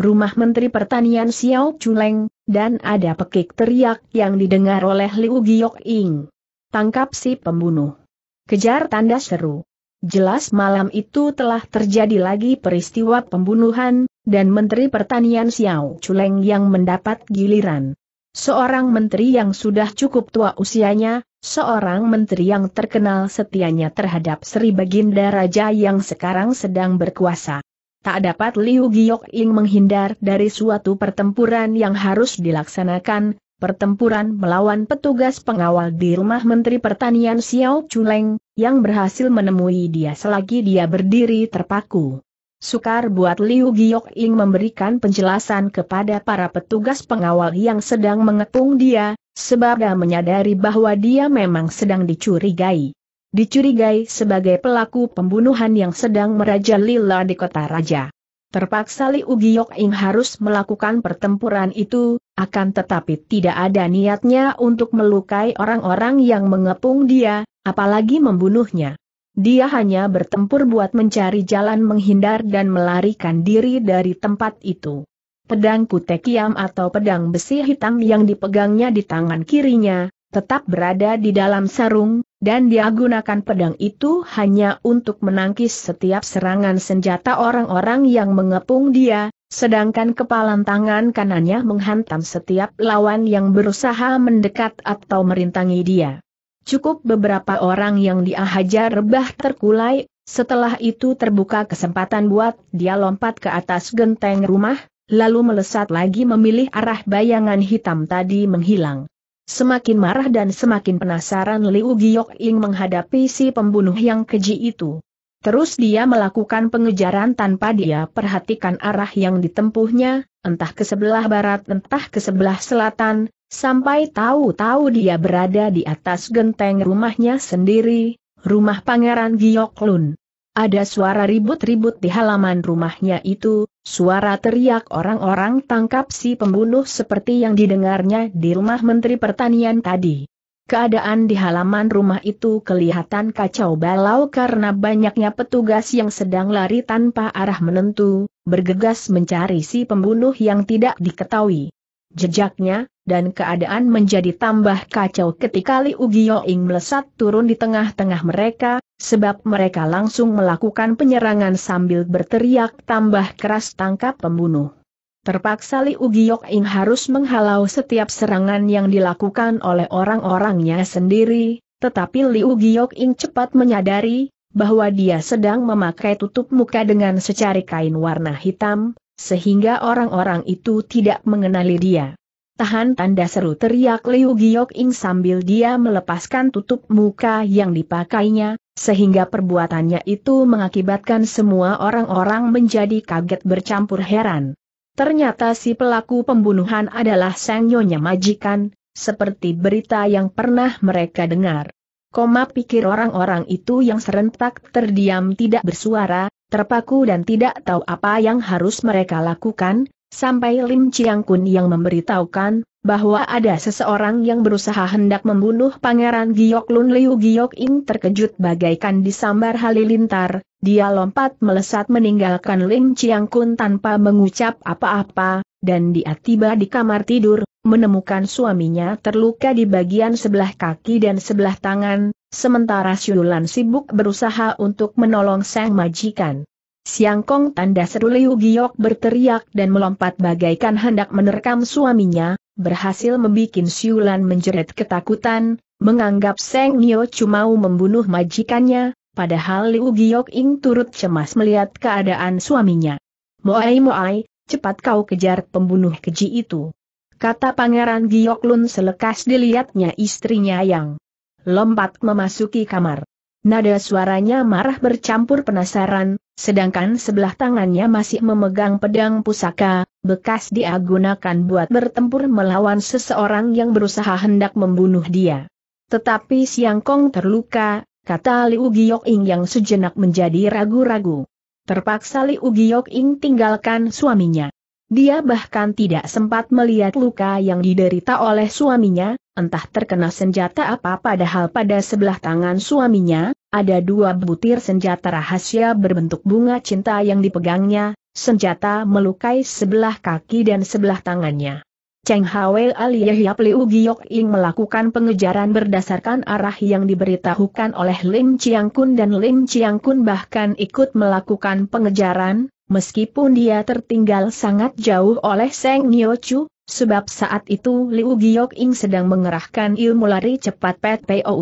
rumah Menteri Pertanian Xiao Chuleng, dan ada pekik teriak yang didengar oleh Liu Giok Ing. Tangkap si pembunuh. Kejar tanda seru. Jelas malam itu telah terjadi lagi peristiwa pembunuhan, dan Menteri Pertanian Xiao Chuleng yang mendapat giliran. Seorang menteri yang sudah cukup tua usianya, seorang menteri yang terkenal setianya terhadap Sri Baginda Raja yang sekarang sedang berkuasa tak dapat Liu Giok ing menghindar dari suatu pertempuran yang harus dilaksanakan, pertempuran melawan petugas pengawal di rumah Menteri Pertanian Xiao Chuleng, yang berhasil menemui dia selagi dia berdiri terpaku. Sukar buat Liu Giok ing memberikan penjelasan kepada para petugas pengawal yang sedang mengepung dia, sebab dia menyadari bahwa dia memang sedang dicurigai dicurigai sebagai pelaku pembunuhan yang sedang merajalela di kota raja. Terpaksa Li Liu Ing harus melakukan pertempuran itu, akan tetapi tidak ada niatnya untuk melukai orang-orang yang mengepung dia, apalagi membunuhnya. Dia hanya bertempur buat mencari jalan menghindar dan melarikan diri dari tempat itu. Pedang kutekiam atau pedang besi hitam yang dipegangnya di tangan kirinya, tetap berada di dalam sarung, dan dia gunakan pedang itu hanya untuk menangkis setiap serangan senjata orang-orang yang mengepung dia, sedangkan kepalan tangan kanannya menghantam setiap lawan yang berusaha mendekat atau merintangi dia. Cukup beberapa orang yang dia hajar rebah terkulai, setelah itu terbuka kesempatan buat dia lompat ke atas genteng rumah, lalu melesat lagi memilih arah bayangan hitam tadi menghilang. Semakin marah dan semakin penasaran Liu Giok Ing menghadapi si pembunuh yang keji itu. Terus dia melakukan pengejaran tanpa dia perhatikan arah yang ditempuhnya, entah ke sebelah barat entah ke sebelah selatan, sampai tahu-tahu dia berada di atas genteng rumahnya sendiri, rumah Pangeran Giok Lun. Ada suara ribut-ribut di halaman rumahnya itu, suara teriak orang-orang tangkap si pembunuh seperti yang didengarnya di rumah Menteri Pertanian tadi. Keadaan di halaman rumah itu kelihatan kacau balau karena banyaknya petugas yang sedang lari tanpa arah menentu, bergegas mencari si pembunuh yang tidak diketahui. Jejaknya, dan keadaan menjadi tambah kacau ketika Li Liu Ing melesat turun di tengah-tengah mereka, sebab mereka langsung melakukan penyerangan sambil berteriak tambah keras tangkap pembunuh. Terpaksa Li Liu Ing harus menghalau setiap serangan yang dilakukan oleh orang-orangnya sendiri, tetapi Li Liu Ing cepat menyadari, bahwa dia sedang memakai tutup muka dengan secari kain warna hitam, sehingga orang-orang itu tidak mengenali dia. Tahan tanda seru teriak Liu Giok Ing sambil dia melepaskan tutup muka yang dipakainya, sehingga perbuatannya itu mengakibatkan semua orang-orang menjadi kaget bercampur heran. Ternyata si pelaku pembunuhan adalah sang nyonya majikan, seperti berita yang pernah mereka dengar. Koma pikir orang-orang itu yang serentak terdiam tidak bersuara, terpaku dan tidak tahu apa yang harus mereka lakukan, Sampai Lim Chiang Kun yang memberitahukan, bahwa ada seseorang yang berusaha hendak membunuh Pangeran Giok Lun Liu Giok Ing terkejut bagaikan disambar halilintar, dia lompat melesat meninggalkan Lim Chiang Kun tanpa mengucap apa-apa, dan dia tiba di kamar tidur, menemukan suaminya terluka di bagian sebelah kaki dan sebelah tangan, sementara Syulan sibuk berusaha untuk menolong sang majikan. Siang Kong tanda seru Liu Giok berteriak dan melompat bagaikan hendak menerkam suaminya, berhasil membuat Siulan menjerit ketakutan, menganggap Seng Nio cuma membunuh majikannya, padahal Liu Giok Ing turut cemas melihat keadaan suaminya. Moai Moai, cepat kau kejar pembunuh keji itu. Kata Pangeran Giok Lun selekas dilihatnya istrinya yang lompat memasuki kamar. Nada suaranya marah bercampur penasaran, sedangkan sebelah tangannya masih memegang pedang pusaka, bekas dia gunakan buat bertempur melawan seseorang yang berusaha hendak membunuh dia. Tetapi Siang Kong terluka, kata Liu Giyok-ing yang sejenak menjadi ragu-ragu. Terpaksa Liu Giyok-ing tinggalkan suaminya. Dia bahkan tidak sempat melihat luka yang diderita oleh suaminya, entah terkena senjata apa padahal pada sebelah tangan suaminya, ada dua butir senjata rahasia berbentuk bunga cinta yang dipegangnya, senjata melukai sebelah kaki dan sebelah tangannya. Cheng Ali Yahya Pliu Giyok Ing melakukan pengejaran berdasarkan arah yang diberitahukan oleh Lim Chiang Kun dan Lim Chiang Kun bahkan ikut melakukan pengejaran, meskipun dia tertinggal sangat jauh oleh Seng Nyo Chu, sebab saat itu Liu Giok Ing sedang mengerahkan ilmu lari cepat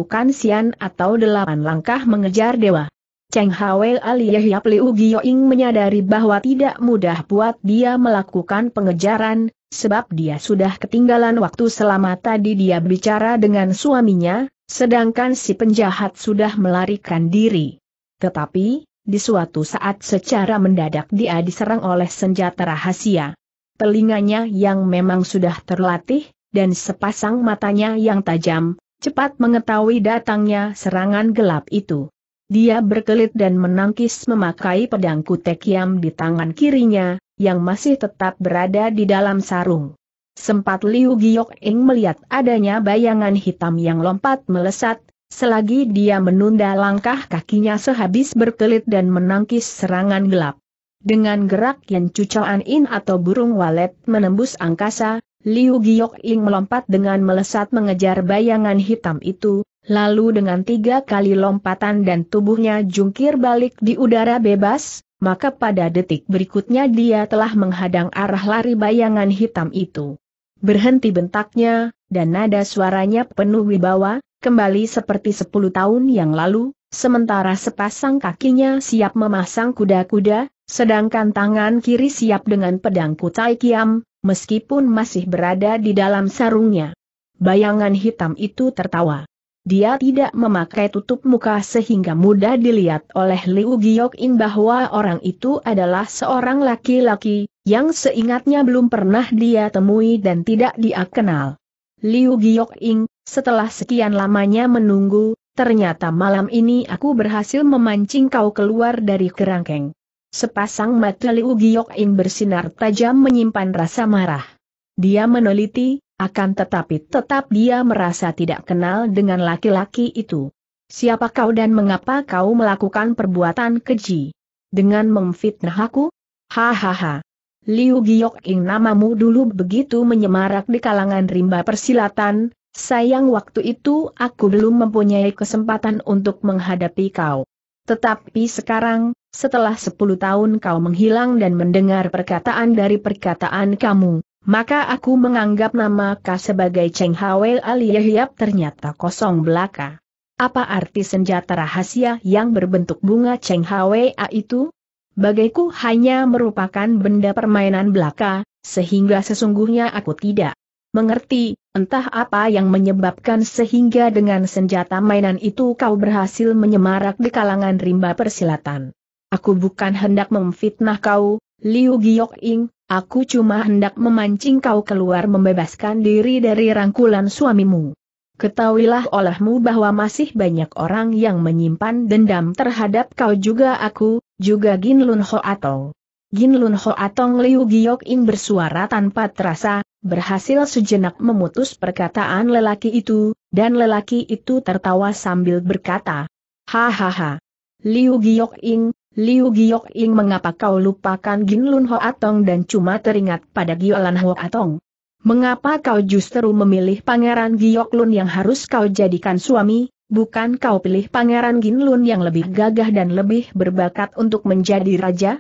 Kan Sian atau delapan langkah mengejar dewa. Cheng Ali Yahya Liu Ing menyadari bahwa tidak mudah buat dia melakukan pengejaran, sebab dia sudah ketinggalan waktu selama tadi dia bicara dengan suaminya, sedangkan si penjahat sudah melarikan diri. Tetapi, di suatu saat secara mendadak dia diserang oleh senjata rahasia. Telinganya yang memang sudah terlatih, dan sepasang matanya yang tajam, cepat mengetahui datangnya serangan gelap itu. Dia berkelit dan menangkis memakai pedang kutek yam di tangan kirinya, yang masih tetap berada di dalam sarung. Sempat Liu Giok Ing melihat adanya bayangan hitam yang lompat melesat, Selagi dia menunda langkah kakinya sehabis berkelit dan menangkis serangan gelap. Dengan gerak yang cucoan in atau burung walet menembus angkasa, Liu Giok Ing melompat dengan melesat mengejar bayangan hitam itu, lalu dengan tiga kali lompatan dan tubuhnya jungkir balik di udara bebas, maka pada detik berikutnya dia telah menghadang arah lari bayangan hitam itu. Berhenti bentaknya, dan nada suaranya penuh wibawa, kembali seperti sepuluh tahun yang lalu, sementara sepasang kakinya siap memasang kuda-kuda, sedangkan tangan kiri siap dengan pedang kutai kiam, meskipun masih berada di dalam sarungnya. Bayangan hitam itu tertawa. Dia tidak memakai tutup muka sehingga mudah dilihat oleh Liu Giyok-in bahwa orang itu adalah seorang laki-laki, yang seingatnya belum pernah dia temui dan tidak dia kenal. Liu Giok Ing, setelah sekian lamanya menunggu, ternyata malam ini aku berhasil memancing kau keluar dari kerangkeng. Sepasang mata Liu Giok Ing bersinar tajam menyimpan rasa marah. Dia meneliti, akan tetapi tetap dia merasa tidak kenal dengan laki-laki itu. Siapa kau dan mengapa kau melakukan perbuatan keji? Dengan memfitnah aku? Hahaha. Liu Giok Ing namamu dulu begitu menyemarak di kalangan rimba persilatan, sayang waktu itu aku belum mempunyai kesempatan untuk menghadapi kau. Tetapi sekarang, setelah 10 tahun kau menghilang dan mendengar perkataan dari perkataan kamu, maka aku menganggap nama Ka sebagai Cheng Hawel Aliyahiyap ternyata kosong belaka. Apa arti senjata rahasia yang berbentuk bunga Cheng A itu? bagaiku hanya merupakan benda permainan belaka, sehingga sesungguhnya aku tidak mengerti, entah apa yang menyebabkan sehingga dengan senjata mainan itu kau berhasil menyemarak di kalangan rimba persilatan. Aku bukan hendak memfitnah kau, Liu Giok Ing, aku cuma hendak memancing kau keluar membebaskan diri dari rangkulan suamimu. Ketahuilah olehmu bahwa masih banyak orang yang menyimpan dendam terhadap kau juga aku, juga Gin Lun Ho Atong. Gin Lun Ho Atong Liu Giok Ing bersuara tanpa terasa, berhasil sejenak memutus perkataan lelaki itu, dan lelaki itu tertawa sambil berkata, Hahaha. Liu Giok Ing, Liu Giok Ing mengapa kau lupakan Gin Lun Ho Atong dan cuma teringat pada Giolan Ho Atong? Mengapa kau justru memilih Pangeran Lun yang harus kau jadikan suami, bukan kau pilih Pangeran Ginlun yang lebih gagah dan lebih berbakat untuk menjadi raja?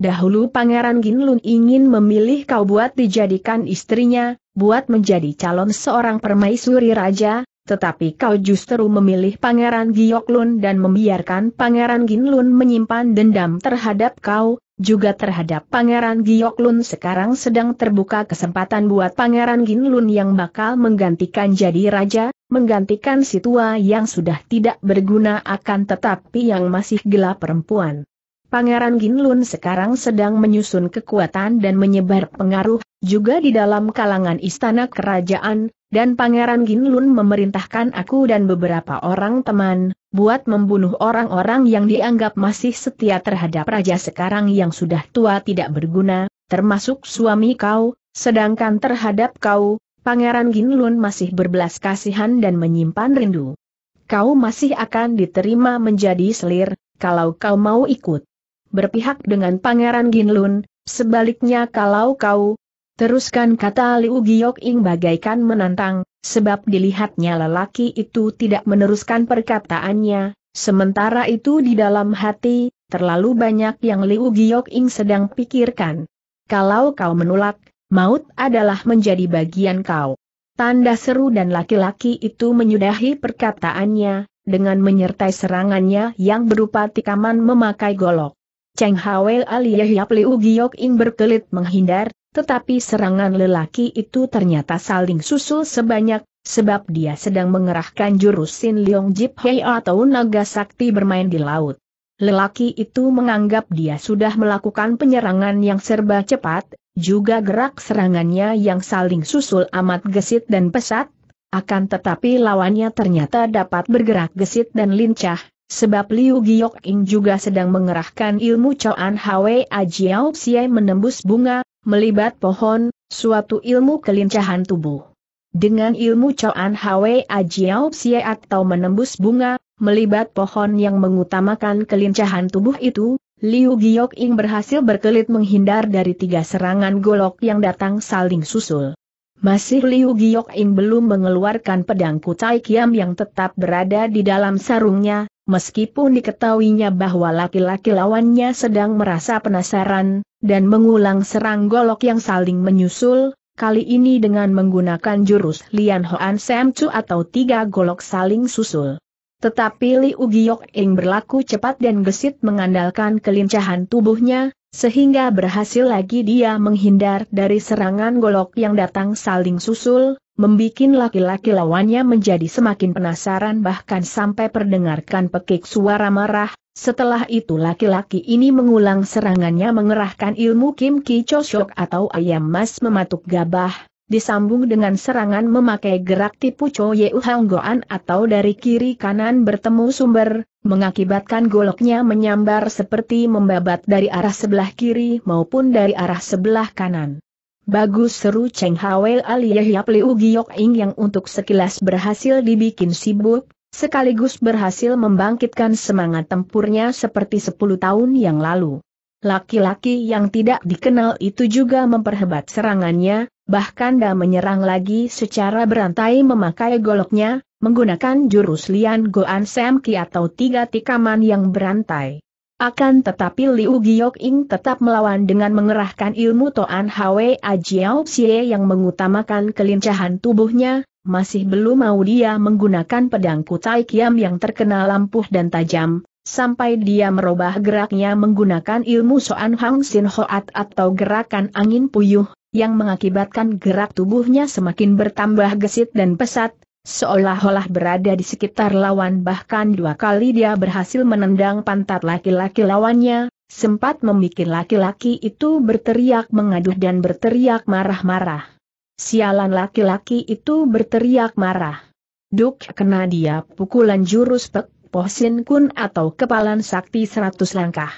Dahulu Pangeran Ginlun ingin memilih kau buat dijadikan istrinya, buat menjadi calon seorang permaisuri raja, tetapi kau justru memilih Pangeran Lun dan membiarkan Pangeran Ginlun menyimpan dendam terhadap kau, juga terhadap Pangeran Lun sekarang sedang terbuka kesempatan buat Pangeran Ginlun yang bakal menggantikan jadi raja, menggantikan si tua yang sudah tidak berguna akan tetapi yang masih gelap perempuan. Pangeran Ginlun sekarang sedang menyusun kekuatan dan menyebar pengaruh, juga di dalam kalangan istana kerajaan, dan Pangeran Ginlun memerintahkan aku dan beberapa orang teman, buat membunuh orang-orang yang dianggap masih setia terhadap raja sekarang yang sudah tua tidak berguna, termasuk suami kau, sedangkan terhadap kau, Pangeran Ginlun masih berbelas kasihan dan menyimpan rindu. Kau masih akan diterima menjadi selir, kalau kau mau ikut. Berpihak dengan Pangeran Ginlun, sebaliknya kalau kau, Teruskan kata Liu Giok-ing bagaikan menantang, sebab dilihatnya lelaki itu tidak meneruskan perkataannya, sementara itu di dalam hati, terlalu banyak yang Liu Giok-ing sedang pikirkan. Kalau kau menolak, maut adalah menjadi bagian kau. Tanda seru dan laki-laki itu menyudahi perkataannya, dengan menyertai serangannya yang berupa tikaman memakai golok. Cheng Hawei Aliyah Liu giok Ing berkelit menghindar, tetapi serangan lelaki itu ternyata saling susul sebanyak, sebab dia sedang mengerahkan jurus Sin Leong Jip Hei atau naga sakti bermain di laut. Lelaki itu menganggap dia sudah melakukan penyerangan yang serba cepat, juga gerak serangannya yang saling susul amat gesit dan pesat, akan tetapi lawannya ternyata dapat bergerak gesit dan lincah, sebab Liu Giok Ing juga sedang mengerahkan ilmu Choan Hwe Ajiao Xiai menembus bunga, melibat pohon, suatu ilmu kelincahan tubuh. Dengan ilmu Choan Hwe Ajiao Psie atau menembus bunga, melibat pohon yang mengutamakan kelincahan tubuh itu, Liu Giok Ing berhasil berkelit menghindar dari tiga serangan golok yang datang saling susul. Masih Liu Giok Ing belum mengeluarkan pedang Kutai Kiam yang tetap berada di dalam sarungnya, Meskipun diketahuinya bahwa laki-laki lawannya sedang merasa penasaran, dan mengulang serang golok yang saling menyusul, kali ini dengan menggunakan jurus Lian Hoan Sam Chu atau tiga golok saling susul. Tetapi Liu Giok Ing berlaku cepat dan gesit mengandalkan kelincahan tubuhnya, sehingga berhasil lagi dia menghindar dari serangan golok yang datang saling susul, membikin laki-laki lawannya menjadi semakin penasaran bahkan sampai perdengarkan pekik suara marah, setelah itu laki-laki ini mengulang serangannya mengerahkan ilmu Kim Ki Shok atau ayam mas mematuk gabah, disambung dengan serangan memakai gerak tipu Cho Yeu Goan atau dari kiri kanan bertemu sumber, mengakibatkan goloknya menyambar seperti membabat dari arah sebelah kiri maupun dari arah sebelah kanan. Bagus seru Cheng Ali Yahya Pliu Giok Ing yang untuk sekilas berhasil dibikin sibuk, sekaligus berhasil membangkitkan semangat tempurnya seperti 10 tahun yang lalu. Laki-laki yang tidak dikenal itu juga memperhebat serangannya, bahkan dah menyerang lagi secara berantai memakai goloknya, menggunakan jurus Lian Goan Sam Ki atau tiga tikaman yang berantai. Akan tetapi Liu Giok-ing tetap melawan dengan mengerahkan ilmu Toan Hwe Ajiao Xie yang mengutamakan kelincahan tubuhnya, masih belum mau dia menggunakan pedang Kutai Kiam yang terkena lampuh dan tajam, sampai dia merubah geraknya menggunakan ilmu Soan Hang Sin Hoat atau gerakan angin puyuh, yang mengakibatkan gerak tubuhnya semakin bertambah gesit dan pesat, Seolah-olah berada di sekitar lawan bahkan dua kali dia berhasil menendang pantat laki-laki lawannya, sempat membuat laki-laki itu berteriak mengaduh dan berteriak marah-marah. Sialan laki-laki itu berteriak marah. Duk kena dia pukulan jurus pek posin kun atau kepalan sakti seratus langkah.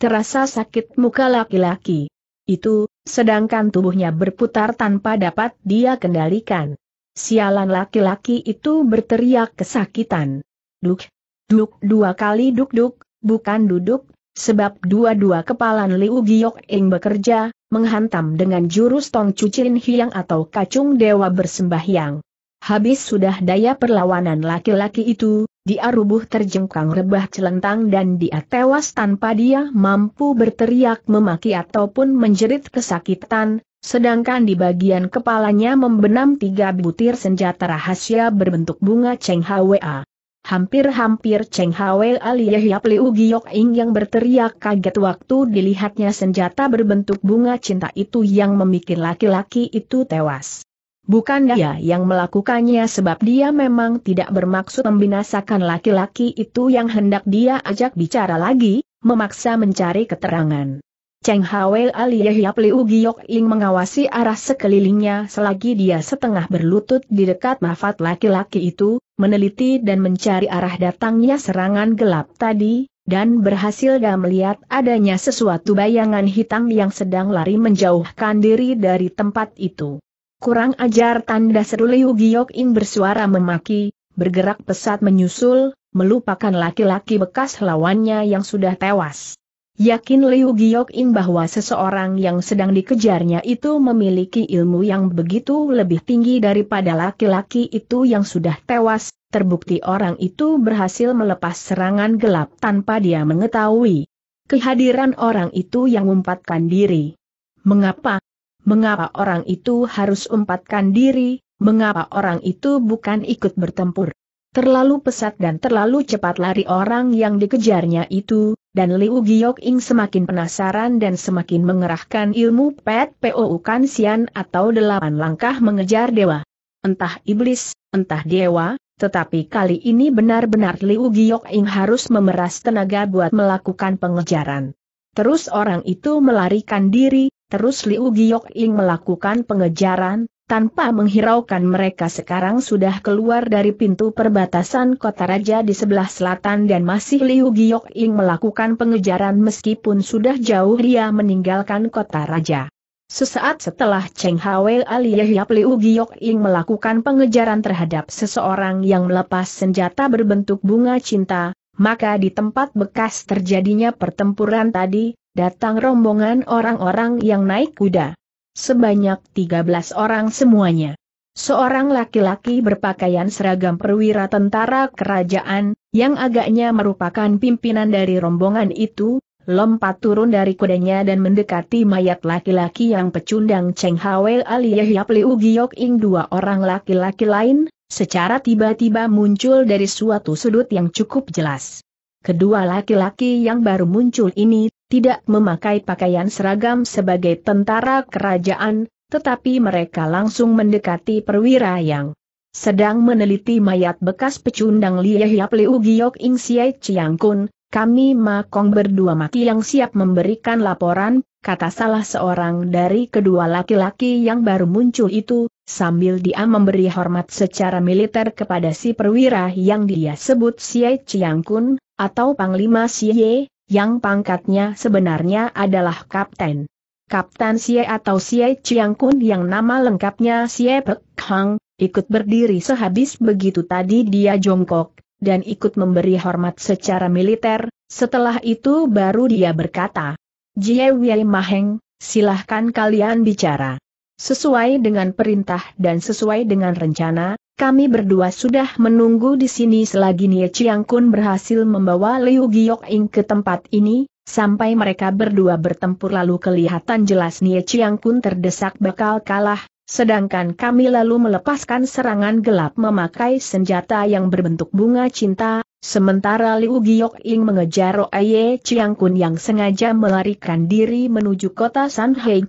Terasa sakit muka laki-laki. Itu, sedangkan tubuhnya berputar tanpa dapat dia kendalikan. Sialan laki-laki itu berteriak kesakitan. Duk, duk dua kali duk-duk, bukan duduk, sebab dua-dua kepalan Liu Giok Ing bekerja, menghantam dengan jurus Tong Cucin Hiang atau Kacung Dewa Bersembahyang. Habis sudah daya perlawanan laki-laki itu, dia rubuh terjengkang rebah celentang dan dia tewas tanpa dia mampu berteriak memaki ataupun menjerit kesakitan, sedangkan di bagian kepalanya membenam tiga butir senjata rahasia berbentuk bunga Cheng Hwa. Hampir-hampir Cheng Hwa Liyehyap Liu Giyok Ing yang berteriak kaget waktu dilihatnya senjata berbentuk bunga cinta itu yang memikir laki-laki itu tewas. Bukan dia yang melakukannya sebab dia memang tidak bermaksud membinasakan laki-laki itu yang hendak dia ajak bicara lagi, memaksa mencari keterangan. Cheng alias aliyahiap Liu Giyok Ing mengawasi arah sekelilingnya selagi dia setengah berlutut di dekat mafat laki-laki itu, meneliti dan mencari arah datangnya serangan gelap tadi, dan berhasil dia melihat adanya sesuatu bayangan hitam yang sedang lari menjauhkan diri dari tempat itu. Kurang ajar tanda seru Liu giyok bersuara memaki, bergerak pesat menyusul, melupakan laki-laki bekas lawannya yang sudah tewas. Yakin Liu giyok bahwa seseorang yang sedang dikejarnya itu memiliki ilmu yang begitu lebih tinggi daripada laki-laki itu yang sudah tewas, terbukti orang itu berhasil melepas serangan gelap tanpa dia mengetahui kehadiran orang itu yang mengumpatkan diri. Mengapa? Mengapa orang itu harus umpatkan diri, mengapa orang itu bukan ikut bertempur? Terlalu pesat dan terlalu cepat lari orang yang dikejarnya itu, dan Liu Giok Ing semakin penasaran dan semakin mengerahkan ilmu Pet Pou Kansian atau delapan langkah mengejar dewa. Entah iblis, entah dewa, tetapi kali ini benar-benar Liu Giok Ing harus memeras tenaga buat melakukan pengejaran. Terus orang itu melarikan diri, Terus Liu Giok Ing melakukan pengejaran, tanpa menghiraukan mereka sekarang sudah keluar dari pintu perbatasan kota raja di sebelah selatan dan masih Liu Giok Ing melakukan pengejaran meskipun sudah jauh dia meninggalkan kota raja. Sesaat setelah Cheng Hwei Ali Yap Liu Giok Ing melakukan pengejaran terhadap seseorang yang melepas senjata berbentuk bunga cinta, maka di tempat bekas terjadinya pertempuran tadi, datang rombongan orang-orang yang naik kuda. Sebanyak 13 orang semuanya. Seorang laki-laki berpakaian seragam perwira tentara kerajaan, yang agaknya merupakan pimpinan dari rombongan itu, lompat turun dari kudanya dan mendekati mayat laki-laki yang pecundang Cheng Ali Yahya Pliu Giok Ing dua orang laki-laki lain, secara tiba-tiba muncul dari suatu sudut yang cukup jelas. Kedua laki-laki yang baru muncul ini tidak memakai pakaian seragam sebagai tentara kerajaan, tetapi mereka langsung mendekati perwira yang sedang meneliti mayat bekas pecundang Lie Hiap Liu Giok Ing Siai Chiang Kun, kami Makong berdua mati yang siap memberikan laporan, kata salah seorang dari kedua laki-laki yang baru muncul itu, sambil dia memberi hormat secara militer kepada si perwira yang dia sebut Siai Chiang Kun, atau Panglima Siye, yang pangkatnya sebenarnya adalah kapten. Kapten Xie atau Xie Chiang Kun yang nama lengkapnya Xie Pek Hang, ikut berdiri sehabis begitu tadi dia jongkok, dan ikut memberi hormat secara militer, setelah itu baru dia berkata, Jie Wei Maheng, silahkan kalian bicara. Sesuai dengan perintah dan sesuai dengan rencana, kami berdua sudah menunggu di sini selagi Nie Chiang Kun berhasil membawa Liu Giok Ing ke tempat ini, sampai mereka berdua bertempur lalu kelihatan jelas Nie Chiang Kun terdesak bakal kalah, sedangkan kami lalu melepaskan serangan gelap memakai senjata yang berbentuk bunga cinta, sementara Liu Giok Ing mengejar Roye Chiang Kun yang sengaja melarikan diri menuju kota San Hei